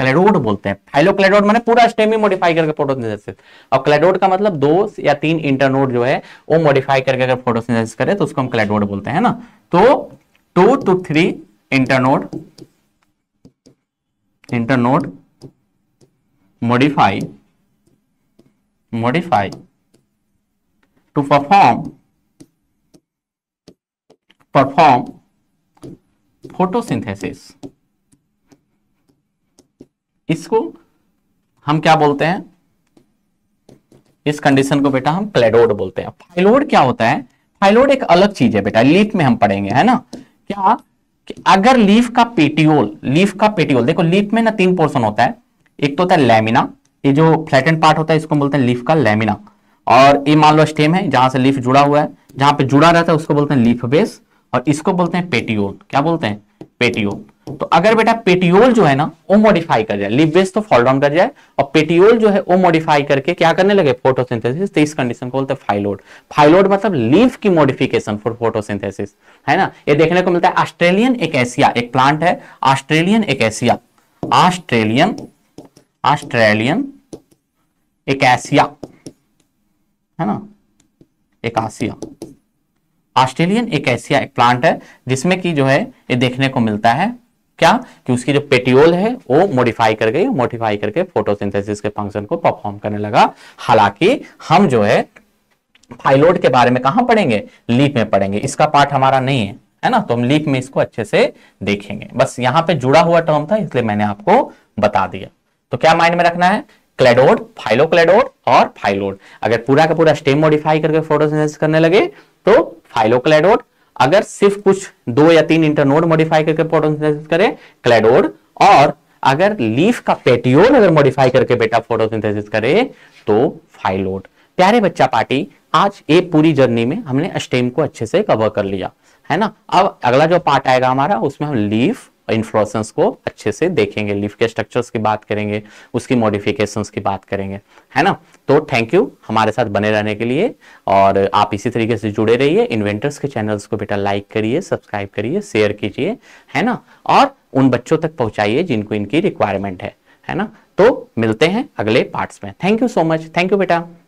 [SPEAKER 1] क्लेडोड बोलते हैं माने पूरा स्टेम ही मॉडिफाई करके फोटोसिंथेसिस और क्लेडोड का मतलब दो या तीन इंटरनोड जो है वो मॉडिफाई करके अगर फोटोसिंथेसिस करे तो उसको हम क्लेडोड बोलते हैं ना तो two two three internode center node modify modify to perform perform photosynthesis इसको हम क्या बोलते हैं इस कंडीशन को बेटा हम क्लेडोड बोलते हैं फाइलोड क्या होता है फाइलोड एक अलग चीज है बेटा लीफ में हम पढ़ेंगे है ना क्या कि अगर लीफ का पेटियोल लीफ का पेटियोल देखो लीफ में ना तीन पोर्शन होता है एक तो होता है लेमिना ये जो फ्लैट पार्ट होता है इसको बोलते हैं लीफ का लेमिना और ये मान लो स्टेम है जहां से लीफ जुड़ा हुआ है जहां पे जुड़ा रहता है उसको बोलते हैं लीफ बेस और इसको बोलते हैं पेटियोल क्या बोलते हैं पेटियोल तो अगर बेटा पेटियोल जो है ना वो मॉडिफाई कर जाए लिबेस तो फॉल डाउन कर जाए और पेटियोल जो है वो मॉडिफाई करके क्या करने लगे फोटोसिंथेसिस तो इस कंडीशन को बोलते हैं फाइलोड फाइलोड मतलब लीफ की मॉडिफिकेशन फॉर फोटोसिंथेसिस है ना ये देखने को मिलता है ऑस्ट्रेलियन एक एशिया एक प्लांट है Australian acacia Australian Australian acacia है ना एक एकासिया ऑस्ट्रेलियन एक एशिया एक प्लांट है जिसमें कि जो है ये देखने को मिलता है क्या कि उसकी जो पेटियोल है वो मॉडिफाई कर गई मॉडिफाई करके फोटोसिंथेसिस के फंक्शन को परफॉर्म करने लगा हालांकि हम जो है फाइलोड के बारे में कहा पढ़ेंगे लीप में पढ़ेंगे इसका पार्ट हमारा नहीं है है ना तो हम लीप में इसको अच्छे से देखेंगे बस यहां पे जुड़ा हुआ टर्म था इसलिए मैंने आपको बता दिया तो क्या माइंड में रखना है क्लेडोड फाइलोक्लेडोड और फाइलोड अगर पूरा का पूरा स्टेम मॉडिफाई करके फोटोसिंथेसिस करने लगे तो फाइलोक्लेडोड अगर सिर्फ कुछ दो या तीन इंटरनोड मॉडिफाई करके फोटोसिंथेसिस करें क्लेडोड और अगर लीफ का पेटियोड अगर मॉडिफाई करके बेटा फोटोसिंथेसिस करे तो फाइलोड प्यारे बच्चा पार्टी आज ये पूरी जर्नी में हमने स्टेम को अच्छे से कवर कर लिया है ना अब अगला जो पार्ट आएगा हमारा उसमें हम लीफ इन्फ्लोसेंस को अच्छे से देखेंगे लीफ के स्ट्रक्चर्स की बात करेंगे उसकी मॉडिफिकेशंस की बात करेंगे है ना तो थैंक यू हमारे साथ बने रहने के लिए और आप इसी तरीके से जुड़े रहिए इन्वेंटर्स के चैनल्स को बेटा लाइक करिए सब्सक्राइब करिए शेयर कीजिए है ना और उन बच्चों तक पहुंचाइए जिनको इनकी रिक्वायरमेंट है है ना तो मिलते हैं अगले पार्ट्स में thank you so much thank you बेटा